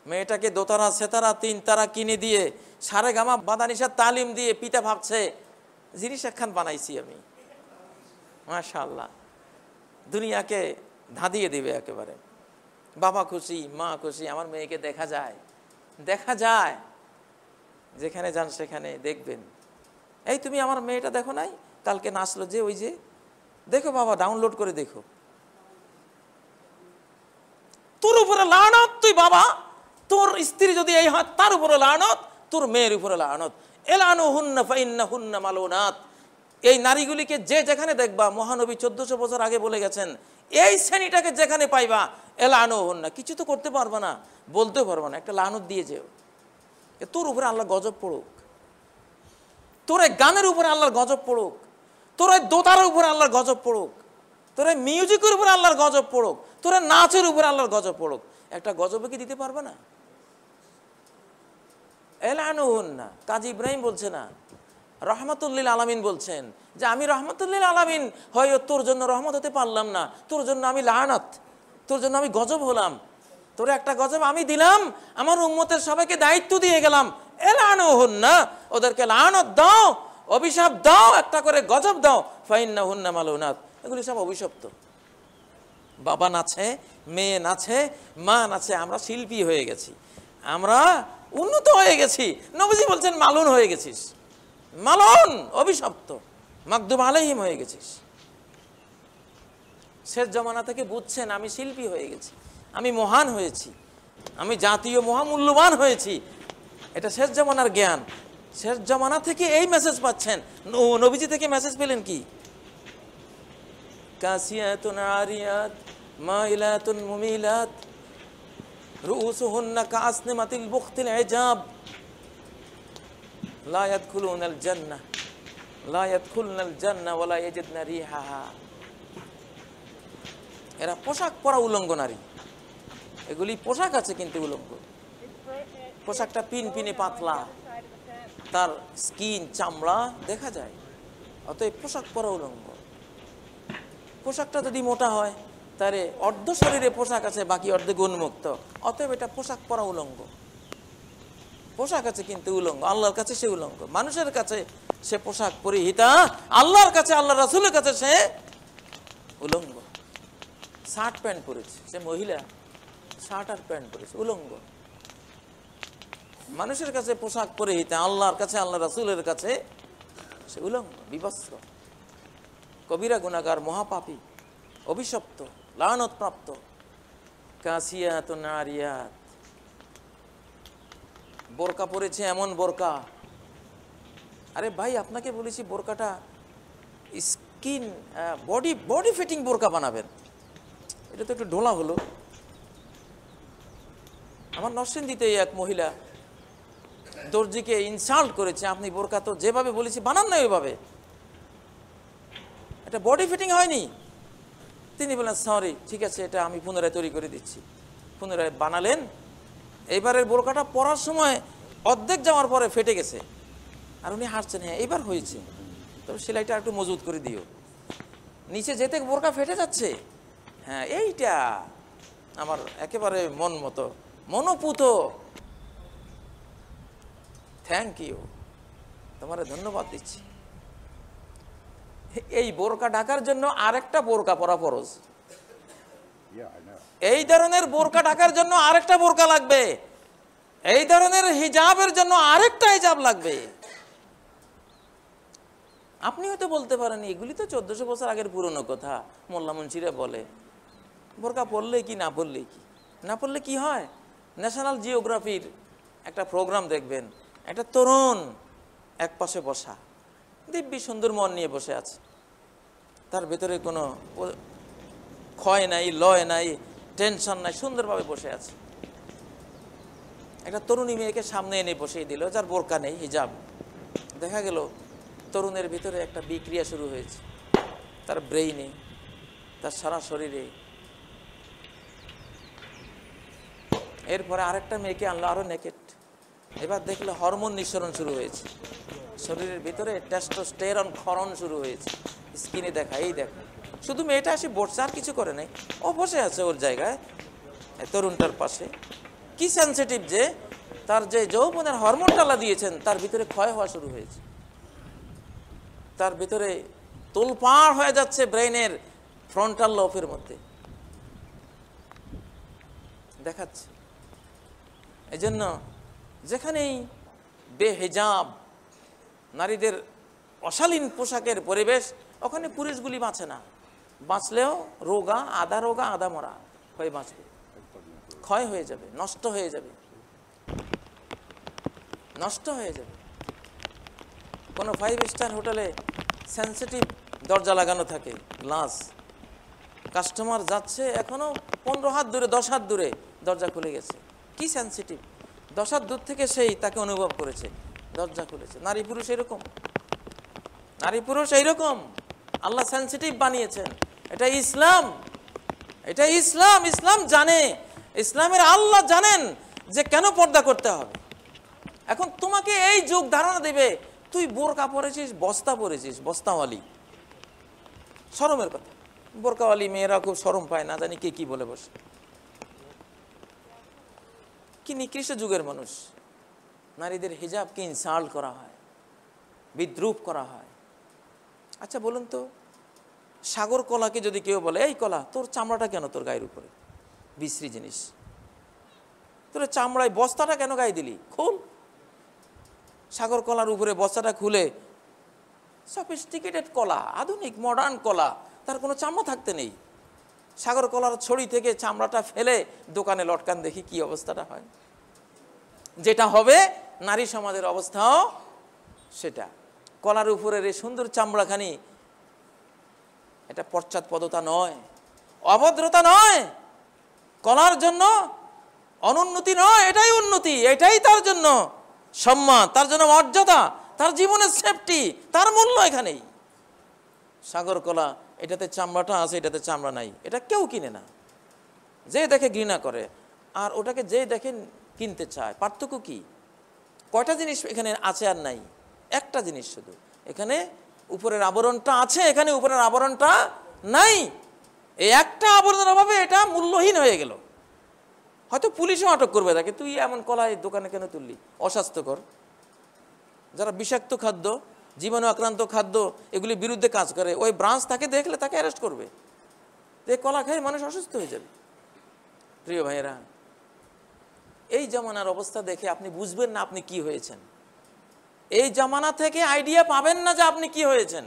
[SPEAKER 1] মেয়েটাকে দোতারা সেতারা তিন তারা কিনে দিয়ে সারে গামা বাদানিসা তালিম দিয়ে পিতা ভাবছে জিনিস একখান বানাইছি আমি মাশাল্লাহ দুনিয়াকে ধাঁধিয়ে দিবে একেবারে বাবা খুশি মা খুশি আমার মেয়েকে দেখা যায় দেখা যায় যেখানে যান সেখানে দেখবেন এই তুমি আমার মেয়েটা দেখো নাই কালকে নাচলো যে ওই যে দেখো বাবা ডাউনলোড করে দেখো তোর উপরে লানত তুই বাবা তোর স্ত্রী যদি এই হয় তার উপরে লানত তোর মেয়ের উপরে লানত এলানো হুন্না ফাইন্না হুন্না মালুনাথ এই নারীগুলিকে যে যেখানে দেখবা মহানবী চোদ্দশো বছর আগে বলে গেছেন এই শ্রেণীটাকে যেখানে পাইবা এলানো হুন্না কিছু তো করতে পারবা না বলতেও পারবো না একটা লানত দিয়ে যেও তোর উপরে আল্লাহ গজব পড়ুক তোর এই গানের উপরে আল্লাহর গজব পড়ুক তোর এই দোতার উপরে আল্লাহর গজব পড়ুক তোর এই মিউজিকের উপরে আল্লাহর গজব পড়ুক তোর নাচের উপরে আল্লাহর গজব পড়ুক একটা গজবে কি দিতে পারবে না এলানুহন্না কাজী ইব্রাহিম বলছে না রহমতুল্লিল আলমিন বলছেন যে আমি রহমতুল্লিল আলমিন হয় তোর জন্য রহমত হতে পারলাম না তোর জন্য আমি লাহানাত তোর জন্য আমি গজব হলাম তোর একটা গজব আমি দিলাম আমার উম্মতের সবাইকে দায়িত্ব দিয়ে গেলাম এলানো হন না ওদেরকে লানত দাও অভিশাপ দাও একটা করে গজব দাও ফাইন্না হুন্না মালুনাথ এগুলি সব অভিশপ্ত বাবা নাচে মেয়ে নাচে মা নাচে আমরা শিল্পী হয়ে গেছি আমরা উন্নত হয়ে গেছি নবজি বলছেন মালুন হয়ে গেছিস মালুন অভিশপ্ত মাকদুম আলহিম হয়ে গেছিস শেষ জমানা থেকে বুঝছেন আমি শিল্পী হয়ে গেছি আমি মহান হয়েছি আমি জাতীয় মহামূল্যবান হয়েছি এটা শেষ জমানার জ্ঞান শেষ জমানা থেকে এই মেসেজ পাচ্ছেন নবীজি থেকে মেসেজ পেলেন কি কাশিয়াত আরিয়াত মাইলাতুন মুমিলাত কাসনে মাতিল জান্না জান্না না এরা পোশাক পরা উলঙ্গ নারী এগুলি পোশাক আছে কিন্তু উলঙ্গ পোশাকটা পিন পিনে পাতলা তার স্কিন চামড়া দেখা যায় অতএব পোশাক পরা উলঙ্গ পোশাকটা যদি মোটা হয় তারে অর্ধ শরীরে পোশাক আছে বাকি অর্ধে গুণমুক্ত অতএব এটা পোশাক পরা উলঙ্গ পোশাক আছে কিন্তু উলঙ্গ আল্লাহর কাছে সে উলঙ্গ মানুষের কাছে সে পোশাক পরিহিতা আল্লাহর কাছে আল্লাহ রাসুলের কাছে সে উলঙ্গ শার্ট প্যান্ট পরেছে সে মহিলা শার্ট আর প্যান্ট পরেছে উলঙ্গ মানুষের কাছে পোশাক পরিহিতা আল্লাহর কাছে আল্লাহ রাসুলের কাছে সে উলঙ্গ বিবস্ত্র কবিরা গুণাগার মহাপাপী অভিশপ্ত লানতপ্রাপ্ত কাসিয়াত নারিয়াত বোরকা পরেছে এমন বোরকা আরে ভাই আপনাকে বলেছি বোরকাটা স্কিন বডি বডি ফিটিং বোরকা বানাবেন এটা তো একটু ঢোলা হলো আমার দিতে এক মহিলা দর্জিকে ইনসাল্ট করেছে আপনি বোরকা তো যেভাবে বলেছি বানান না ওইভাবে এটা বডি ফিটিং হয়নি তিনি বললেন সরি ঠিক আছে এটা আমি পুনরায় তৈরি করে দিচ্ছি পুনরায় বানালেন এবারের বোরকাটা পরার সময় অর্ধেক যাওয়ার পরে ফেটে গেছে আর উনি হাঁটছেন হ্যাঁ এবার হয়েছে তবে সেলাইটা একটু মজুত করে দিও নিচে যেতে বোরকা ফেটে যাচ্ছে হ্যাঁ এইটা আমার একেবারে মন মতো মনোপুত থ্যাংক ইউ তোমার ধন্যবাদ দিচ্ছি এই বোরকা ঢাকার জন্য আরেকটা বোরকা পরা ফরজ এই ধরনের বোরকা ঢাকার জন্য আরেকটা বোরকা লাগবে এই ধরনের হিজাবের জন্য আরেকটা হিজাব লাগবে আপনি হয়তো বলতে পারেন এগুলি তো চোদ্দশো বছর আগের পুরনো কথা মোল্লা মুন্সিরা বলে বোরকা পড়লে কি না পড়লে কি না পড়লে কি হয় ন্যাশনাল জিওগ্রাফির একটা প্রোগ্রাম দেখবেন একটা তরুণ এক পাশে বসা দিব্যি সুন্দর মন নিয়ে বসে আছে তার ভেতরে কোনো ক্ষয় নাই লয় নাই টেনশন নাই সুন্দরভাবে বসে আছে একটা তরুণী মেয়েকে সামনে এনে বসিয়ে দিল যার বোরকা নেই হিজাব দেখা গেল তরুণের ভিতরে একটা বিক্রিয়া শুরু হয়েছে তার ব্রেইনে তার সারা শরীরে এরপরে আরেকটা মেয়েকে আনলো আরও নেকেট এবার দেখলে হরমোন নিঃসরণ শুরু হয়েছে শরীরের ভিতরে টেস্টোস্টেরন ক্ষরণ শুরু হয়েছে স্কিনে দেখা এই দেখা শুধু মেয়েটা আসে বসছে আর কিছু করে নাই ও বসে আছে ওর জায়গায় তরুণটার পাশে কি সেন্সিটিভ যে তার যে যৌবনের হরমোন টালা দিয়েছেন তার ভিতরে ক্ষয় হওয়া শুরু হয়েছে তার ভিতরে তোলপাড় হয়ে যাচ্ছে ব্রেনের ফ্রন্টাল লফের মধ্যে দেখাচ্ছে এই জন্য যেখানেই বেহেজাব নারীদের অশালীন পোশাকের পরিবেশ ওখানে পুরুষগুলি বাঁচে না বাঁচলেও রোগা আধা রোগা আধা মরা হয়ে বাঁচবে ক্ষয় হয়ে যাবে নষ্ট হয়ে যাবে নষ্ট হয়ে যাবে কোনো ফাইভ স্টার হোটেলে সেন্সিটিভ দরজা লাগানো থাকে গ্লাস কাস্টমার যাচ্ছে এখনও পনেরো হাত দূরে দশ হাত দূরে দরজা খুলে গেছে কি সেন্সিটিভ দশার দূর থেকে সেই তাকে অনুভব করেছে দরজা খুলেছে নারী পুরুষ এরকম নারী পুরুষ এইরকম আল্লাহ সেন্সিটিভ বানিয়েছেন এটা ইসলাম এটা ইসলাম ইসলাম জানে ইসলামের আল্লাহ জানেন যে কেন পর্দা করতে হবে এখন তোমাকে এই যুগ ধারণা দেবে তুই বোরকা পরেছিস বস্তা পরেছিস বস্তাওয়ালি সরমের কথা বোরকাওয়ালি মেয়েরা খুব সরম পায় না জানি কে কি বলে বসে কি নিকৃষ্ট যুগের মানুষ নারীদের হিজাবকে ইনসাল করা হয় বিদ্রুপ করা হয় আচ্ছা বলুন তো সাগর কলাকে যদি কেউ বলে এই কলা তোর চামড়াটা কেন তোর গায়ের উপরে বিশ্রী জিনিস তোর চামড়ায় বস্তাটা কেন গায়ে দিলি খোল সাগর কলার উপরে বস্তাটা খুলে সফিস্টিকেটেড কলা আধুনিক মডার্ন কলা তার কোনো চামড়া থাকতে নেই সাগর কলার ছড়ি থেকে চামড়াটা ফেলে দোকানে লটকান দেখি কি অবস্থাটা হয় যেটা হবে নারী সমাজের অবস্থাও সেটা কলার উপরের এই সুন্দর চামড়াখানি এটা পদতা নয় অভদ্রতা নয় কলার জন্য অনুন্নতি নয় এটাই উন্নতি এটাই তার জন্য সম্মান তার জন্য মর্যাদা তার জীবনের সেফটি তার মূল্য এখানেই কলা এটাতে চামড়াটা আছে এটাতে চামড়া নাই এটা কেউ কিনে না যে দেখে ঘৃণা করে আর ওটাকে যে দেখে কিনতে চায় পার্থক্য কি কয়টা জিনিস এখানে আছে আর নাই একটা জিনিস শুধু এখানে উপরের আবরণটা আছে এখানে উপরের আবরণটা নাই এই একটা আবরণের অভাবে এটা মূল্যহীন হয়ে গেল হয়তো পুলিশও আটক করবে তাকে তুই এমন কলাই দোকানে কেন তুললি অস্বাস্থ্যকর যারা বিষাক্ত খাদ্য জীবাণু আক্রান্ত খাদ্য এগুলি বিরুদ্ধে কাজ করে ওই ব্রাঞ্চ তাকে দেখলে তাকে অ্যারেস্ট করবে তো কলা খেয়ে মানুষ অসুস্থ হয়ে যাবে প্রিয় ভাইয়েরা এই জামানার অবস্থা দেখে আপনি বুঝবেন না আপনি কি হয়েছেন এই জামানা থেকে আইডিয়া পাবেন না যে আপনি কি হয়েছেন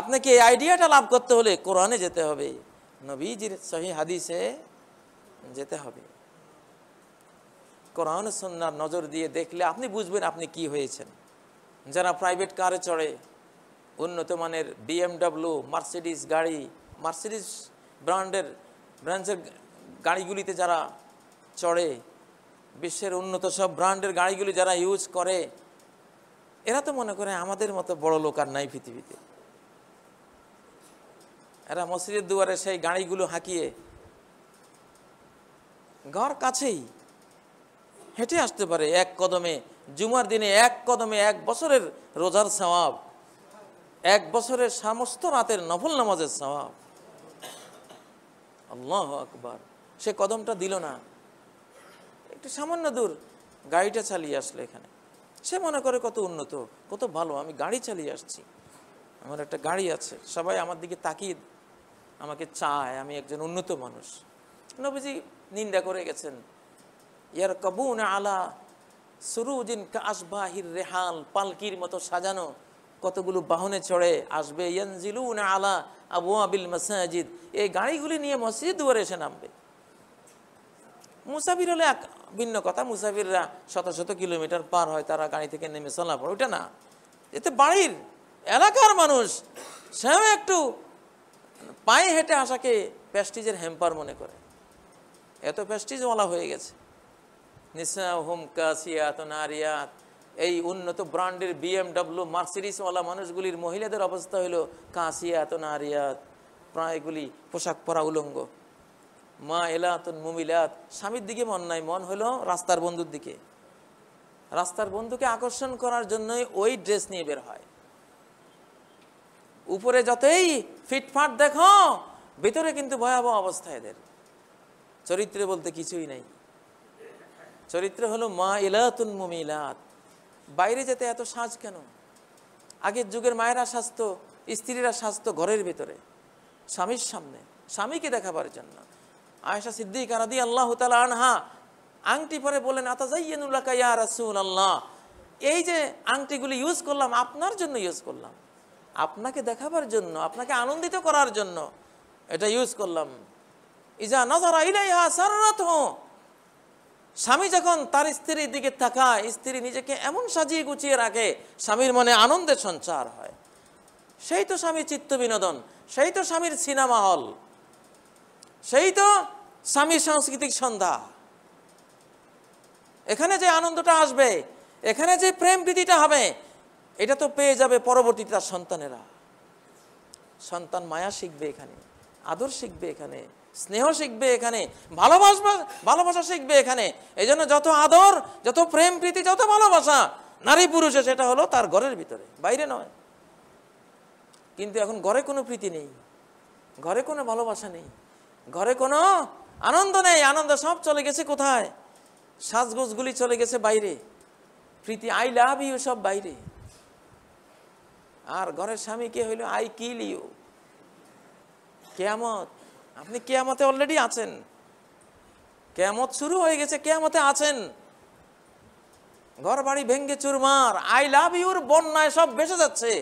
[SPEAKER 1] আপনাকে এই আইডিয়াটা লাভ করতে হলে কোরআনে যেতে হবে নবীজির সহি হাদিসে যেতে হবে কোরআন সন্ন্যার নজর দিয়ে দেখলে আপনি বুঝবেন আপনি কি হয়েছেন যারা প্রাইভেট কারে চড়ে উন্নত মানের বিএমডাব্লিউ মার্সিডিস গাড়ি মার্সিডিস ব্র্যান্ডের ব্র্যান্ডের গাড়িগুলিতে যারা চড়ে বিশ্বের উন্নত সব ব্র্যান্ডের গাড়িগুলি যারা ইউজ করে এরা তো মনে করে আমাদের মতো বড় লোক আর নাই পৃথিবীতে এরা মসজিদের দুয়ারে সেই গাড়িগুলো হাঁকিয়ে ঘর কাছেই হেঁটে আসতে পারে এক কদমে জুমার দিনে এক কদমে এক বছরের রোজার স্বভাব এক বছরের সমস্ত রাতের নফল নামাজের স্বভাব আল্লাহ আকবার সে কদমটা দিল না একটু সামান্য দূর গাড়িটা চালিয়ে আসলে এখানে সে মনে করে কত উন্নত কত ভালো আমি গাড়ি চালিয়ে আসছি আমার একটা গাড়ি আছে সবাই আমার দিকে তাকিয়ে আমাকে চায় আমি একজন উন্নত মানুষ নবীজি নিন্দা করে গেছেন ইয়ার না আলা সুরুজিন কাশবাহির রেহাল পালকির মতো সাজানো কতগুলো বাহনে চড়ে আসবে আলা আবু আবিল মসাজিদ এই গাড়িগুলি নিয়ে মসজিদ দুয়ারে এসে নামবে মুসাফির হলে এক ভিন্ন কথা মুসাফিররা শত শত কিলোমিটার পার হয় তারা গাড়ি থেকে নেমে চলা পড়ে ওইটা না এতে বাড়ির এলাকার মানুষ সেও একটু পায়ে হেঁটে আসাকে প্যাস্টিজের হ্যাম্পার মনে করে এত প্যাস্টিজওয়ালা হয়ে গেছে নিসা হোম কাসিয়াত নারিয়াত এই উন্নত ব্র্যান্ডের বিএমডব্লিউ মার্সিডিসওয়ালা মানুষগুলির মহিলাদের অবস্থা হলো কাঁসিয়াত নারিয়াত প্রায়গুলি পোশাক পরা উলঙ্গ মা এলাতন মুমিলাত স্বামীর দিকে মন নাই মন হলো রাস্তার বন্ধুর দিকে রাস্তার বন্ধুকে আকর্ষণ করার জন্যই ওই ড্রেস নিয়ে বের হয় উপরে যতই ফিটফাট দেখো ভিতরে কিন্তু ভয়াবহ অবস্থা এদের চরিত্রে বলতে কিছুই নাই চরিত্র হলো মা ইলাতুন মুমিলাত বাইরে যেতে এত সাজ কেন আগের যুগের মায়েরা স্বাস্থ্য স্ত্রীরা স্বাস্থ্য ঘরের ভিতরে স্বামীর সামনে স্বামীকে দেখাবার জন্য আয়সা সিদ্দিক আনাদি আল্লাহ আনহা আংটি পরে বলেন আতাজাইয়েনুল্লাকা ইয়া রাসুল আল্লাহ এই যে আংটিগুলি ইউজ করলাম আপনার জন্য ইউজ করলাম আপনাকে দেখাবার জন্য আপনাকে আনন্দিত করার জন্য এটা ইউজ করলাম ইজা নজর আইলাই হা সারারাত স্বামী যখন তার স্ত্রীর দিকে থাকা স্ত্রী নিজেকে এমন সাজিয়ে গুছিয়ে রাখে স্বামীর মনে আনন্দের সঞ্চার হয় সেই তো স্বামীর চিত্ত বিনোদন সেই তো স্বামীর সিনেমা হল সেই তো স্বামীর সাংস্কৃতিক সন্ধ্যা এখানে যে আনন্দটা আসবে এখানে যে প্রেম প্রীতিটা হবে এটা তো পেয়ে যাবে পরবর্তীতে তার সন্তানেরা সন্তান মায়া শিখবে এখানে আদর শিখবে এখানে স্নেহ শিখবে এখানে ভালোবাসবা ভালোবাসা শিখবে এখানে এই যত আদর যত প্রেম প্রীতি যত ভালোবাসা নারী পুরুষে সেটা হলো তার ঘরের ভিতরে বাইরে নয় কিন্তু এখন ঘরে কোনো প্রীতি নেই ঘরে কোনো ভালোবাসা নেই ঘরে কোনো আনন্দ নেই আনন্দ সব চলে গেছে কোথায় সাজগোজগুলি চলে গেছে বাইরে প্রীতি আই লাভ ইউ সব বাইরে আর ঘরের স্বামী কে হইল আই কিল ইউ কেমত আপনি কেয়ামতে অলরেডি আছেন কেয়ামত শুরু হয়ে গেছে কেয়ামতে আছেন ঘর বাড়ি ভেঙ্গে চুরমার আই লাভ ইউর বন্যায় সব বেসে যাচ্ছে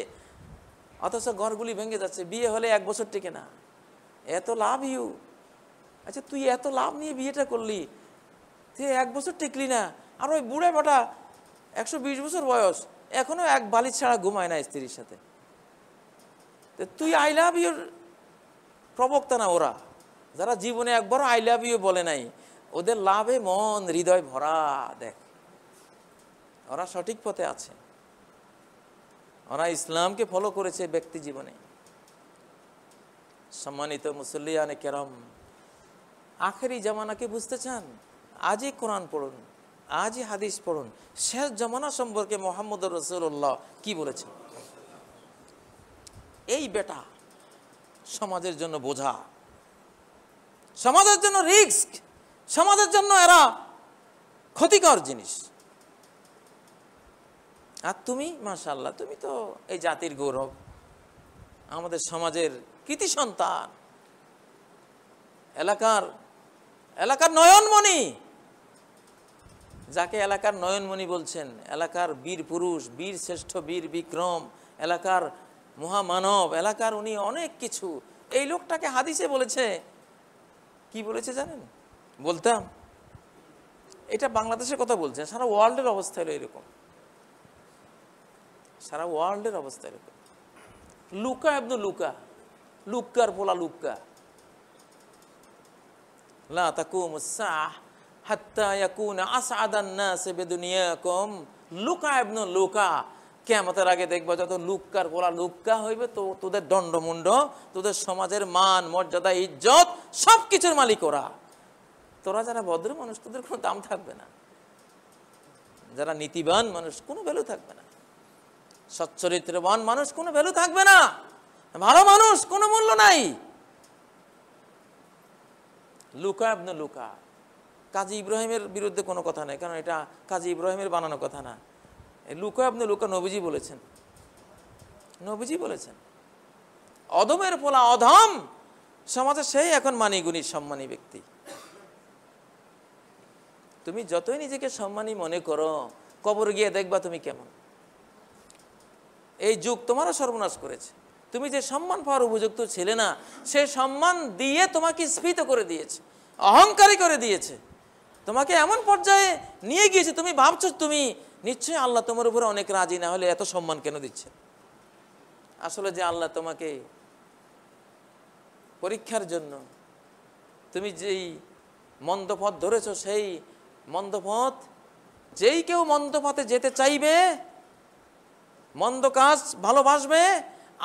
[SPEAKER 1] অথচ ঘরগুলি ভেঙে যাচ্ছে বিয়ে হলে এক বছর টেকে না এত লাভ ইউ আচ্ছা তুই এত লাভ নিয়ে বিয়েটা করলি তুই এক বছর টিকলি না আর ওই বুড়ে বাটা একশো বিশ বছর বয়স এখনো এক বালি ছাড়া ঘুমায় না স্ত্রীর সাথে তুই আই লাভ ইউর প্রবক্তা না ওরা যারা জীবনে একবার আই লাভ ইউ বলে নাই ওদের লাভে মন হৃদয় ভরা দেখ ওরা সঠিক পথে আছে ওরা ইসলামকে ফলো করেছে ব্যক্তি জীবনে সম্মানিত মুসল্লিয়ানে কেরম আখেরি জামানাকে বুঝতে চান আজই কোরআন পড়ুন আজই হাদিস পড়ুন শেষ জমানা সম্পর্কে মোহাম্মদ রসুল্লাহ কি বলেছেন এই বেটা সমাজের জন্য বোঝা সমাজের জন্য রিস্ক সমাজের জন্য এরা ক্ষতিকর জিনিস আর তুমি মাশাল্লাহ তুমি তো এই জাতির গৌরব আমাদের সমাজের কৃতি সন্তান এলাকার এলাকার নয়নমণি যাকে এলাকার নয়নমণি বলছেন এলাকার বীর পুরুষ বীর শ্রেষ্ঠ বীর বিক্রম এলাকার মহামানব এলাকার উনি অনেক কিছু এই লোকটাকে হাদিসে বলেছে কি বলেছে জানেন বলতাম এটা বাংলাদেশের কথা বলছে সারা ওয়ার্ল্ডের অবস্থা হলো এরকম সারা ওয়ার্ল্ডের অবস্থা এরকম লুকা এবদু লুকা লুক্কার পোলা লুকা লা তাকুম সাহ হাত্তা ইয়াকুন আসাদান নাস বিদুনিয়াকুম লুকা ইবনু লুকা কেমতের আগে দেখবো যত লুক্কার গোলা লুক্কা হইবে তো তোদের দণ্ডমুণ্ড তোদের সমাজের মান মর্যাদা ইজ্জত সব কিছুর মালিক ওরা তোরা যারা ভদ্র মানুষ তোদের কোনো দাম থাকবে না যারা নীতিবান মানুষ কোনো ভ্যালু থাকবে না সচ্চরিত্রবান মানুষ কোনো ভ্যালু থাকবে না ভালো মানুষ কোনো মূল্য নাই লুকা আপনি লুকা কাজী ইব্রাহিমের বিরুদ্ধে কোনো কথা নেই কারণ এটা কাজী ইব্রাহিমের বানানো কথা না লুকা আপনি লুকা নবীজি বলেছেন নবীজি বলেছেন অধমের পোলা অধম সমাজে সেই এখন মানিগুণী সম্মানী ব্যক্তি তুমি যতই নিজেকে সম্মানী মনে করো কবর গিয়ে দেখবা তুমি কেমন এই যুগ তোমারও সর্বনাশ করেছে তুমি যে সম্মান পাওয়ার উপযুক্ত ছিলে না সে সম্মান দিয়ে তোমাকে স্ফীত করে দিয়েছে অহংকারী করে দিয়েছে তোমাকে এমন পর্যায়ে নিয়ে গিয়েছে তুমি ভাবছো তুমি নিশ্চয়ই আল্লাহ তোমার উপরে অনেক রাজি না হলে এত সম্মান কেন দিচ্ছে আসলে যে আল্লাহ তোমাকে পরীক্ষার জন্য তুমি যেই মন্দপথ ধরেছ সেই মন্দপথ যেই কেউ মন্দপথে যেতে চাইবে মন্দ কাজ ভালোবাসবে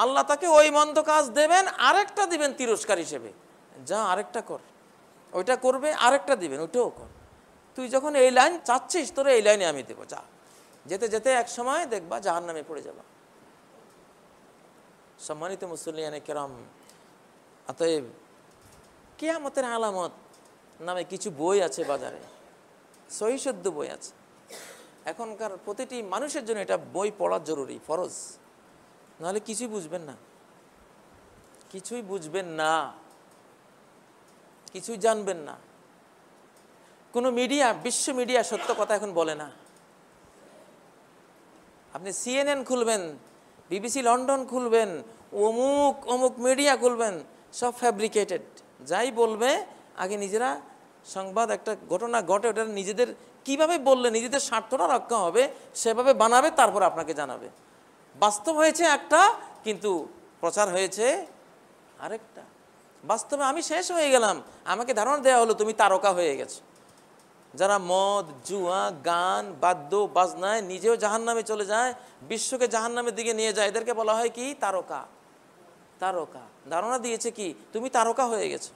[SPEAKER 1] আল্লাহ তাকে ওই মন্দ কাজ দেবেন আরেকটা দিবেন তিরস্কার হিসেবে যা আরেকটা কর ওইটা করবে আরেকটা দিবেন ওইটাও কর তুই যখন এই লাইন চাচ্ছিস তোরা এই লাইনে আমি দেবো যা যেতে যেতে এক সময় দেখবা জাহান নামে পড়ে যাবা সম্মানিত মুসলিয়ানে কেরম অতএব কেয়ামতের আলামত নামে কিছু বই আছে বাজারে সহিসদ্য বই আছে এখনকার প্রতিটি মানুষের জন্য এটা বই পড়া জরুরি ফরজ নাহলে কিছুই বুঝবেন না কিছুই বুঝবেন না কিছুই জানবেন না কোনো মিডিয়া বিশ্ব মিডিয়া সত্য কথা এখন বলে না আপনি সিএনএন খুলবেন বিবিসি লন্ডন খুলবেন অমুক অমুক মিডিয়া খুলবেন সব ফ্যাব্রিকেটেড যাই বলবে আগে নিজেরা সংবাদ একটা ঘটনা ঘটে ওটা নিজেদের কিভাবে বললে নিজেদের স্বার্থটা রক্ষা হবে সেভাবে বানাবে তারপর আপনাকে জানাবে বাস্তব হয়েছে একটা কিন্তু প্রচার হয়েছে আরেকটা বাস্তবে আমি শেষ হয়ে গেলাম আমাকে ধারণা দেওয়া হলো তুমি তারকা হয়ে গেছো যারা মদ জুয়া গান বাদ্য বাজনায় নিজেও জাহান নামে চলে যায় বিশ্বকে জাহান নামের দিকে নিয়ে যায় এদেরকে বলা হয় কি তারকা তারকা ধারণা দিয়েছে কি তুমি তারকা হয়ে গেছো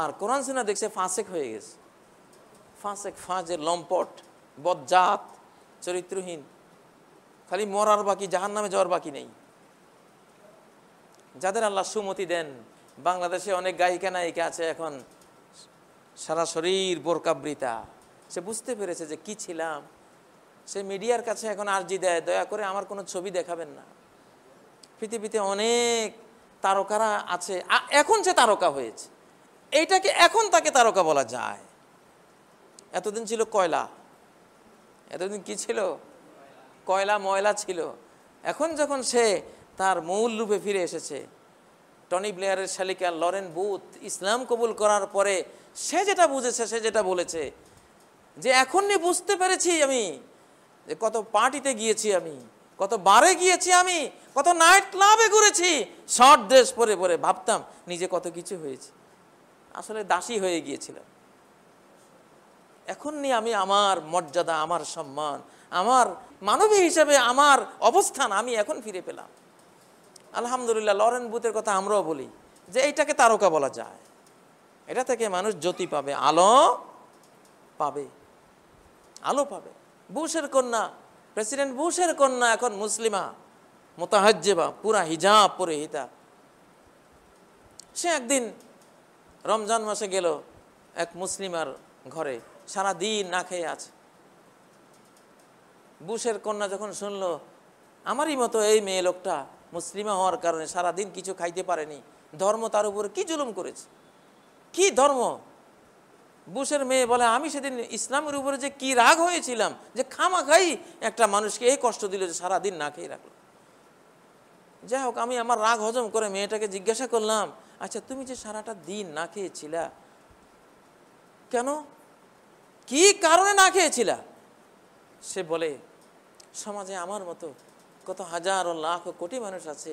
[SPEAKER 1] আর কোরআন সিনা দেখছে ফাঁসেক হয়ে গেছে ফাঁসেক ফাঁজে লম্পট বজ্জাত চরিত্রহীন খালি মরার বাকি জাহান নামে যাওয়ার বাকি নেই যাদের আল্লাহ সুমতি দেন বাংলাদেশে অনেক গায়িকা নায়িকা আছে এখন সারা শরীর বোরকাবৃতা সে বুঝতে পেরেছে যে কি ছিলাম সে মিডিয়ার কাছে এখন আর্জি দেয় দয়া করে আমার কোনো ছবি দেখাবেন না পৃথিবীতে অনেক তারকারা আছে এখন সে তারকা হয়েছে এইটাকে এখন তাকে তারকা বলা যায় এতদিন ছিল কয়লা এতদিন কি ছিল কয়লা ময়লা ছিল এখন যখন সে তার মূল রূপে ফিরে এসেছে টনি ব্লেয়ারের শালিকা লরেন বুথ ইসলাম কবুল করার পরে সে যেটা বুঝেছে সে যেটা বলেছে যে এখন বুঝতে পেরেছি আমি যে কত পার্টিতে গিয়েছি আমি কত বারে গিয়েছি আমি কত নাইট ক্লাবে ঘুরেছি শর্ট ড্রেস পরে পরে ভাবতাম নিজে কত কিছু হয়েছে আসলে দাসী হয়ে গিয়েছিলাম এখন নিয়ে আমি আমার মর্যাদা আমার সম্মান আমার মানবী হিসাবে আমার অবস্থান আমি এখন ফিরে পেলাম আলহামদুলিল্লাহ লরেন বুথের কথা আমরাও বলি যে এইটাকে তারকা বলা যায় এটা থেকে মানুষ জ্যোতি পাবে আলো পাবে আলো পাবে বুশের কন্যা প্রেসিডেন্ট বুশের কন্যা এখন মুসলিমা মোতাহাজ্জেবা পুরা হিজাব পরিহিতা সে একদিন রমজান মাসে গেল এক মুসলিমার ঘরে সারা দিন না খেয়ে আছে বুশের কন্যা যখন শুনলো আমারই মতো এই মেয়ে লোকটা মুসলিমা হওয়ার কারণে সারা দিন কিছু খাইতে পারেনি ধর্ম তার উপর কি জুলুম করেছে কি ধর্ম বুশের মেয়ে বলে আমি সেদিন ইসলামের উপরে যে কি রাগ হয়েছিলাম যে খামা খাই একটা মানুষকে এই কষ্ট দিল যে সারাদিন না খেয়ে রাখলো যাই হোক আমি আমার রাগ হজম করে মেয়েটাকে জিজ্ঞাসা করলাম আচ্ছা তুমি যে সারাটা দিন না খেয়েছিলা কেন কি কারণে না খেয়েছিলা সে বলে সমাজে আমার মতো কত হাজার ও লাখ কোটি মানুষ আছে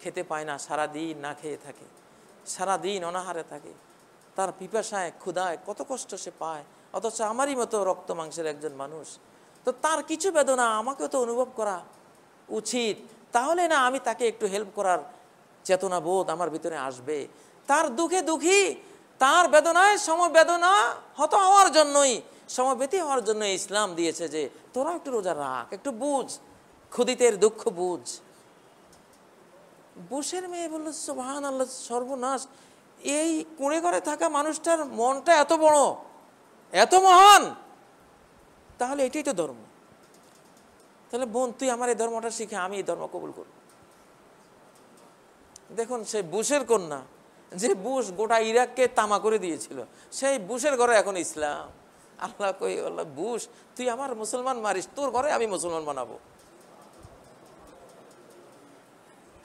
[SPEAKER 1] খেতে পায় না সারা দিন না খেয়ে থাকে সারাদিন অনাহারে থাকে তার পিপাসায় ক্ষুধায় কত কষ্ট সে পায় অথচ আমারই মতো রক্ত মাংসের একজন মানুষ তো তার কিছু বেদনা আমাকে তো অনুভব করা উচিত তাহলে না আমি তাকে একটু হেল্প করার চেতনা বোধ আমার ভিতরে আসবে তার দুঃখে দুঃখী তার বেদনায় সমবেদনা হত হওয়ার জন্যই সমবেতি হওয়ার জন্য ইসলাম দিয়েছে যে তোরা একটু রোজা রাখ একটু বুঝ ক্ষুদিতের দুঃখ বুঝ বুশের মেয়ে বলল সোহান আল্লাহ সর্বনাশ এই কুঁড়ে ঘরে থাকা মানুষটার মনটা এত বড় এত মহান তাহলে এটাই তো ধর্ম তাহলে বোন তুই আমার এই ধর্মটা শিখে আমি এই ধর্ম কবুল করব দেখুন সে বুশের কন্যা যে বুশ গোটা ইরাককে তামা করে দিয়েছিল সেই বুশের ঘরে এখন ইসলাম আল্লাহ কই আল্লাহ বুশ তুই আমার মুসলমান মারিস তোর ঘরে আমি মুসলমান বানাবো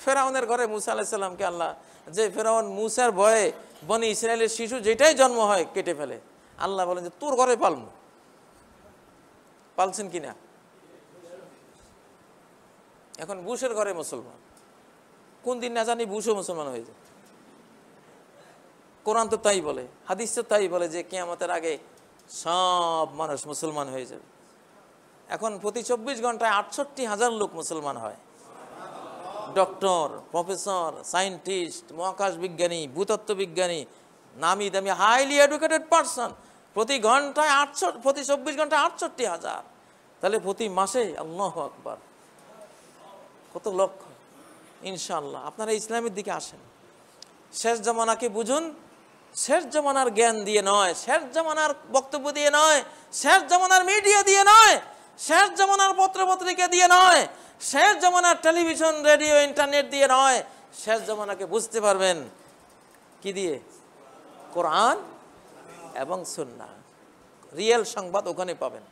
[SPEAKER 1] ফেরাউনের ঘরে মুসা সাল্লামকে আল্লাহ যে ফেরাউন মুসার ভয়ে বনি ইসরায়েলের শিশু যেটাই জন্ম হয় কেটে ফেলে আল্লাহ বলেন যে তোর ঘরে পালমু পালছেন কিনা এখন বুশের ঘরে মুসলমান কোন দিন না জানি বুশও মুসলমান হয়ে যায় কোরআন তো তাই বলে হাদিস তো তাই বলে যে কেয়ামতের আগে সব মানুষ মুসলমান হয়ে যাবে এখন প্রতি চব্বিশ ঘন্টায় আটষট্টি হাজার লোক মুসলমান হয় ডক্টর প্রফেসর সায়েন্টিস্ট মহাকাশ বিজ্ঞানী ভূতত্ত্ব বিজ্ঞানী নামি দামি হাইলি এডুকেটেড পারসন প্রতি ঘন্টায় আটশো প্রতি চব্বিশ ঘন্টায় আটষট্টি হাজার তাহলে প্রতি মাসে আল্লাহ আকবর কত লক্ষ ইনশাল্লাহ আপনারা ইসলামের দিকে আসেন শেষ জমানাকে বুঝুন শেষ জমানার জ্ঞান দিয়ে নয় শেষ জমানার বক্তব্য দিয়ে নয় শেষ জমানার মিডিয়া দিয়ে নয় শেষ জমানার পত্র পত্রিকা দিয়ে নয় শেষ জমানার টেলিভিশন রেডিও ইন্টারনেট দিয়ে নয় শেষ জমানাকে বুঝতে পারবেন কি দিয়ে কোরআন এবং সুন্না রিয়েল সংবাদ ওখানে পাবেন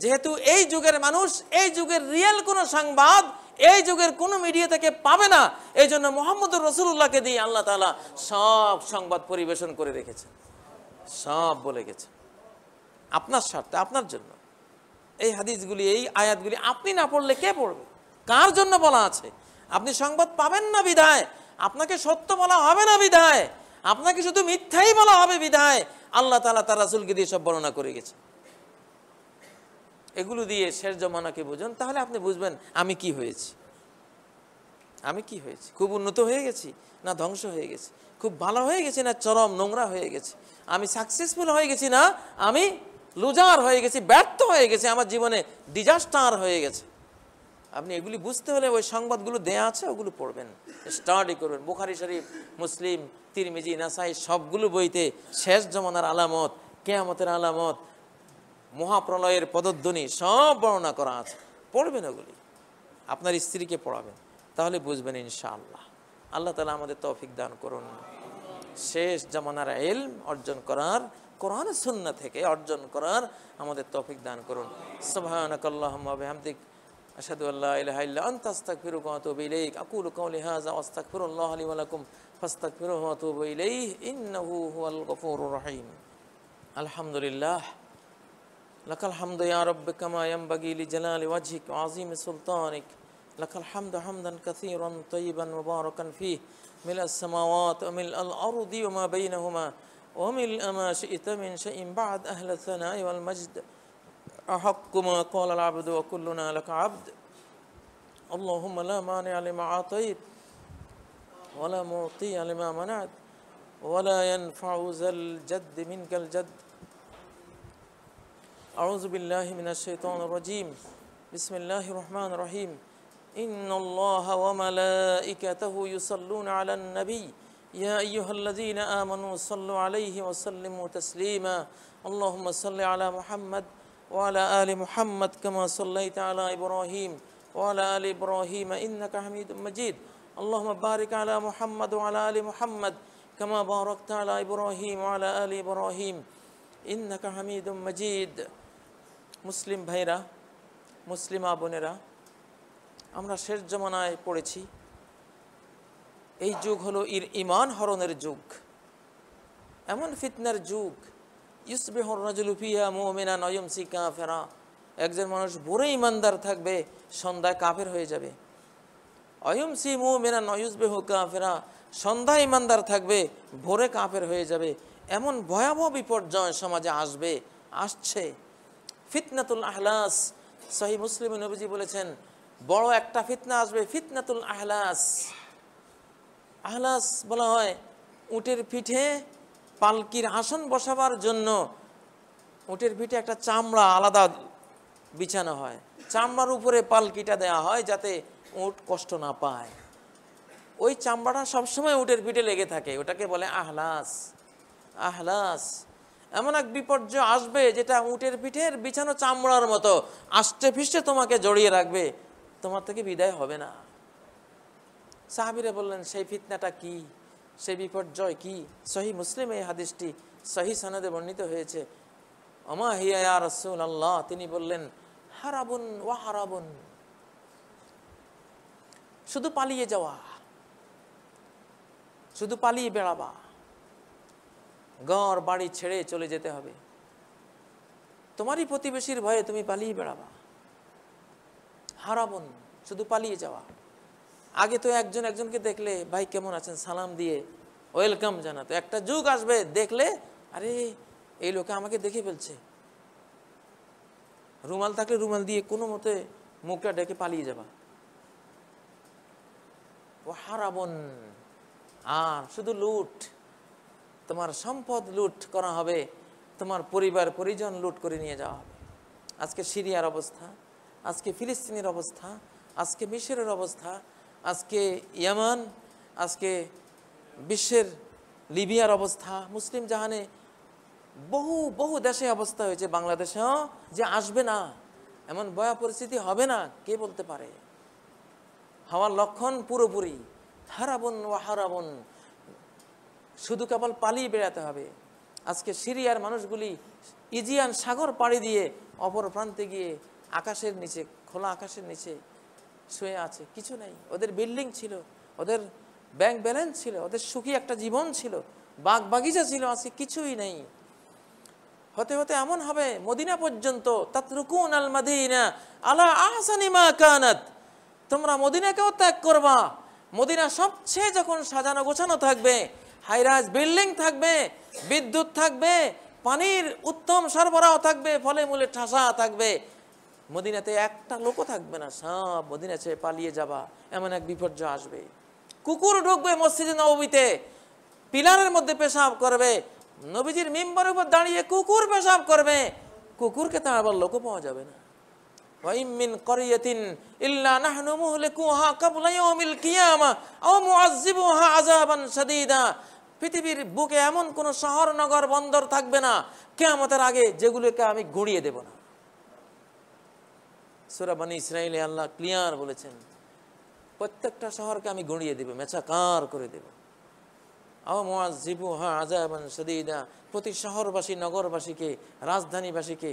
[SPEAKER 1] যেহেতু এই যুগের মানুষ এই যুগের রিয়েল কোনো সংবাদ এই যুগের কোনো মিডিয়া থেকে পাবে না এই জন্য মোহাম্মদ রসুল্লাহকে দিয়ে আল্লাহ তালা সব সংবাদ পরিবেশন করে রেখেছে সব বলে গেছে আপনার স্বার্থে আপনার জন্য এই হাদিসগুলি এই আয়াতগুলি আপনি না পড়লে কে পড়বে কার জন্য বলা আছে আপনি সংবাদ পাবেন না বিধায় আপনাকে সত্য বলা হবে না বিধায় আপনাকে শুধু মিথ্যাই বলা হবে বিধায় আল্লাহ তালা তার রাসুলকে দিয়ে সব বর্ণনা করে গেছে এগুলো দিয়ে শের জমানাকে বুঝুন তাহলে আপনি বুঝবেন আমি কি হয়েছি আমি কি হয়েছি খুব উন্নত হয়ে গেছি না ধ্বংস হয়ে গেছি খুব ভালো হয়ে গেছি না চরম নোংরা হয়ে গেছে আমি সাকসেসফুল হয়ে গেছি না আমি লুজার হয়ে গেছি ব্যর্থ হয়ে গেছে আমার জীবনে ডিজাস্টার হয়ে গেছে আপনি এগুলি বুঝতে হলে ওই সংবাদগুলো দেয়া আছে ওগুলো পড়বেন স্টাডি করবেন বুখারি শরীফ মুসলিম তিরমিজি নাসাই সবগুলো বইতে শেষ জমানার আলামত কেয়ামতের আলামত মহাপ্রলয়ের পদধ্বনি সব বর্ণনা করা আছে পড়বেন ওগুলি আপনার স্ত্রীকে পড়াবেন তাহলে বুঝবেন ইনশাআল্লাহ আল্লাহ তালা আমাদের তৌফিক দান করুন শেষ জমানার এলম অর্জন করার কোরআন সুন্না থেকে অর্জন করার আমাদের তৌফিক দান করুন সুবাহানকাল্লাহমাবিহামদিক أشهد أن لا إله إلا أنت أستغفرك وأتوب إليك أقول قولي هذا وأستغفر الله لي ولكم فاستغفروه وأتوب إليه إنه هو الغفور الرحيم الحمد لله لك الحمد يا رب كما ينبغي لجلال وجهك وعظيم سلطانك لك الحمد حمدا كثيرا طيبا مباركا فيه ملء السماوات وملء الأرض وما بينهما وملء ما شئت من شيء بعد أهل الثناء والمجد أحق ما قال العبد وكلنا لك عبد اللهم لا مانع لما أعطيت ولا معطي لما منعت ولا ينفع ذا الجد منك الجد أعوذ بالله من الشيطان الرجيم بسم الله الرحمن الرحيم إن الله وملائكته يصلون على النبي يا أيها الذين آمنوا صلوا عليه وسلموا تسليما اللهم صل على محمد وعلى آل محمد كما صليت على إبراهيم وعلى آل إبراهيم إنك حميد مجيد اللهم بارك على محمد وعلى آل محمد كما باركت على إبراهيم وعلى آل إبراهيم إنك حميد مجيد মুসলিম ভাইরা মুসলিমা বোনেরা আমরা শেষ জমানায় পড়েছি এই যুগ হলো ইর ইমান হরণের যুগ এমন ফিতনার যুগ ইউসবেহর রাজুলুফিয়া মোমেনা নয়ম সিকা ফেরা একজন মানুষ ভোরে ইমানদার থাকবে সন্ধ্যায় কাফের হয়ে যাবে অয়ম সি মু মেনা নয়ুসবেহ কাফেরা সন্ধ্যায় ইমানদার থাকবে ভোরে কাফের হয়ে যাবে এমন ভয়াবহ বিপর্যয় সমাজে আসবে আসছে ফিতনাতুল আহলাস সহি মুসলিম নবীজি বলেছেন বড় একটা ফিতনা আসবে ফিতনাতুল আহলাস আহলাস বলা হয় উটের পিঠে পালকির আসন বসাবার জন্য উটের পিঠে একটা চামড়া আলাদা বিছানো হয় চামড়ার উপরে পালকিটা দেয়া হয় যাতে উট কষ্ট না পায় ওই চামড়াটা সবসময় উটের পিঠে লেগে থাকে ওটাকে বলে আহলাস আহলাস এমন এক বিপর্যয় আসবে যেটা উটের পিঠের বিছানো চামড়ার মতো আষ্টে ফিষ্টে তোমাকে জড়িয়ে রাখবে তোমার থেকে বিদায় হবে না সাহাবিরা বললেন সেই ফিতনাটা কি সেই বিপর্যয় কি সহি মুসলিম এই হাদিসটি সহি সনদে বর্ণিত হয়েছে অমা হিয়া রসুল আল্লাহ তিনি বললেন হারাবুন ওয়া হারাবুন শুধু পালিয়ে যাওয়া শুধু পালিয়ে বেড়াবা গড় বাড়ি ছেড়ে চলে যেতে হবে তোমারই প্রতিবেশীর ভয়ে তুমি পালিয়ে বেড়াবা হারাবন শুধু পালিয়ে যাওয়া আগে তো একজন একজনকে দেখলে ভাই কেমন আছেন সালাম দিয়ে ওয়েলকাম জানাতো একটা যুগ আসবে দেখলে আরে এই লোকে আমাকে দেখে ফেলছে রুমাল থাকলে রুমাল দিয়ে কোনো মতে মুখটা ডেকে পালিয়ে যাবা ও হারাবন আর শুধু লুট তোমার সম্পদ লুট করা হবে তোমার পরিবার পরিজন লুট করে নিয়ে যাওয়া হবে আজকে সিরিয়ার অবস্থা আজকে ফিলিস্তিনের অবস্থা আজকে মিশরের অবস্থা আজকে ইয়ামান আজকে বিশ্বের লিবিয়ার অবস্থা মুসলিম জাহানে বহু বহু দেশে অবস্থা হয়েছে বাংলাদেশেও হ্যাঁ? যে আসবে না এমন ভয়া পরিস্থিতি হবে না কে বলতে পারে হওয়ার লক্ষণ পুরোপুরি হারাবন ও হারাবন শুধু কেবল পালিয়ে বেড়াতে হবে আজকে সিরিয়ার মানুষগুলি ইজিয়ান সাগর পাড়ি দিয়ে অপর প্রান্তে গিয়ে আকাশের নিচে খোলা আকাশের নিচে শুয়ে আছে কিছু নেই ওদের বিল্ডিং ছিল ওদের ব্যাংক ব্যালেন্স ছিল ওদের সুখী একটা জীবন ছিল বাঘ বাগিচা ছিল আছে কিছুই নেই হতে হতে এমন হবে মদিনা পর্যন্ত তাতরুকুন আল মাদিনা আলা আহসানিমা কানাত তোমরা মদিনাকেও ত্যাগ করবা মদিনা সবচেয়ে যখন সাজানো গোছানো থাকবে হাইরাজ বিল্ডিং থাকবে বিদ্যুৎ থাকবে পানির উত্তম সরবরাহ থাকবে ফলে মূলে ঠাসা থাকবে মদিনাতে একটা লোকও থাকবে না সব মদিনা ছেড়ে পালিয়ে যাবা এমন এক বিপর্যয় আসবে কুকুর ঢুকবে মসজিদে নবীতে পিলারের মধ্যে পেশাব করবে নবীজির মেম্বারের উপর দাঁড়িয়ে কুকুর পেশাব করবে কুকুরকে তো আবার লোকও পাওয়া যাবে না وَإِمِّنْ قَرْيَةٍ إِلَّا نَحْنُ مُهْلِكُوهَا قَبْلَ يَوْمِ الْقِيَامَةِ أَوْ مُعَذِّبُوهَا عَذَابًا شَدِيدًا পৃথিবীর বুকে এমন কোন শহর নগর বন্দর থাকবে না কেয়ামতের আগে যেগুলোকে আমি গুঁড়িয়ে দেব না সুরাবানি ইসরায়েলে আল্লাহ ক্লিয়ার বলেছেন প্রত্যেকটা শহরকে আমি গড়িয়ে দেবো মেচাকার করে দেব প্রতি শহরবাসী নগরবাসীকে রাজধানীবাসীকে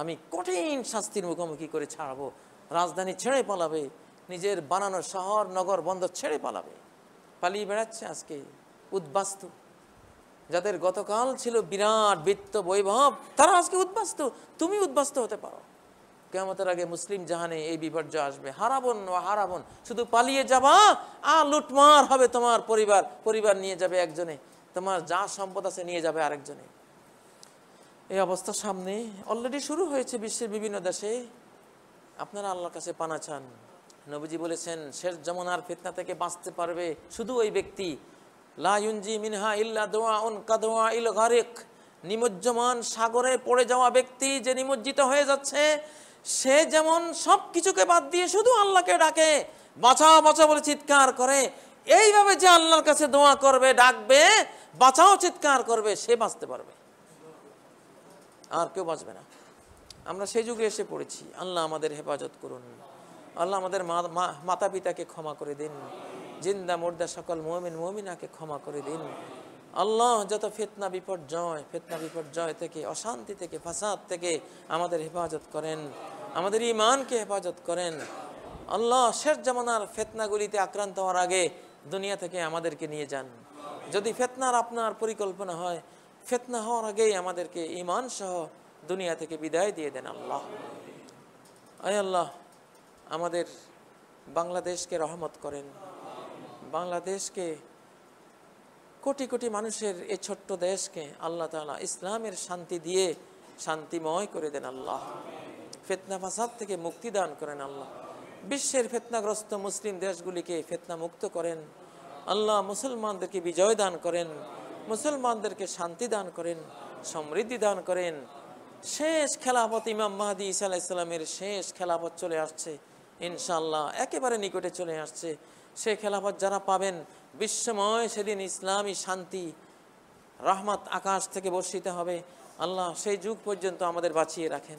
[SPEAKER 1] আমি কঠিন শাস্তির মুখোমুখি করে ছাড়াবো রাজধানী ছেড়ে পালাবে নিজের বানানো শহর নগর বন্দর ছেড়ে পালাবে পালিয়ে বেড়াচ্ছে আজকে উদ্বাস্তু যাদের গতকাল ছিল বিরাট বৃত্ত বৈভব তারা আজকে উদ্বাস্তু তুমি উদ্বাস্ত হতে পারো কেমতের আগে মুসলিম জাহানে এই বিপর্যয় আসবে হারাবন ও হারাবন শুধু পালিয়ে যাবা আর লুটমার হবে তোমার পরিবার পরিবার নিয়ে যাবে একজনে তোমার যা সম্পদ আছে নিয়ে যাবে আরেকজনে এই অবস্থা সামনে অলরেডি শুরু হয়েছে বিশ্বের বিভিন্ন দেশে আপনারা আল্লাহর কাছে পানা চান নবীজি বলেছেন শেষ আর ফিতনা থেকে বাঁচতে পারবে শুধু ওই ব্যক্তি লাউনজি মিনহা ইল্লা দোয়া উন কাদোয়া ইল ঘরেক নিমজ্জমান সাগরে পড়ে যাওয়া ব্যক্তি যে নিমজ্জিত হয়ে যাচ্ছে সে যেমন সব কিছুকে বাদ দিয়ে শুধু আল্লাহকে ডাকে বাঁচাও বাঁচাও বলে চিৎকার করে এইভাবে যে আল্লাহর কাছে দোয়া করবে ডাকবে বাঁচাও চিৎকার করবে সে বাঁচতে পারবে আর কেউ বাঁচবে না আমরা সেই যুগে এসে পড়েছি আল্লাহ আমাদের হেফাজত করুন আল্লাহ আমাদের মাতা পিতাকে ক্ষমা করে দিন জিন্দা মোর্দা সকল মমিন মমিনাকে ক্ষমা করে দিন আল্লাহ যত ফেতনা বিপর্যয় ফেতনা বিপর্যয় থেকে অশান্তি থেকে ফাসাদ থেকে আমাদের হেফাজত করেন আমাদের ইমানকে হেফাজত করেন আল্লাহ শেষ জামানার ফেতনাগুলিতে আক্রান্ত হওয়ার আগে দুনিয়া থেকে আমাদেরকে নিয়ে যান যদি ফেতনার আপনার পরিকল্পনা হয় ফেতনা হওয়ার আগেই আমাদেরকে ইমান সহ দুনিয়া থেকে বিদায় দিয়ে দেন আল্লাহ আয় আল্লাহ আমাদের বাংলাদেশকে রহমত করেন বাংলাদেশকে কোটি কোটি মানুষের এই ছোট্ট দেশকে আল্লাহ তালা ইসলামের শান্তি দিয়ে শান্তিময় করে দেন আল্লাহ ফেতনা ফাসাদ থেকে মুক্তি দান করেন আল্লাহ বিশ্বের ফেতনাগ্রস্ত মুসলিম দেশগুলিকে ফেতনা মুক্ত করেন আল্লাহ মুসলমানদেরকে বিজয় দান করেন মুসলমানদেরকে শান্তি দান করেন সমৃদ্ধি দান করেন শেষ খেলাফত ইমাম মাহাদি ইসা আলাইসাল্লামের শেষ খেলাফত চলে আসছে ইনশাল্লাহ একেবারে নিকটে চলে আসছে সে খেলাফত যারা পাবেন বিশ্বময় সেদিন ইসলামী শান্তি রহমত আকাশ থেকে বর্ষিত হবে আল্লাহ সেই যুগ পর্যন্ত আমাদের বাঁচিয়ে রাখেন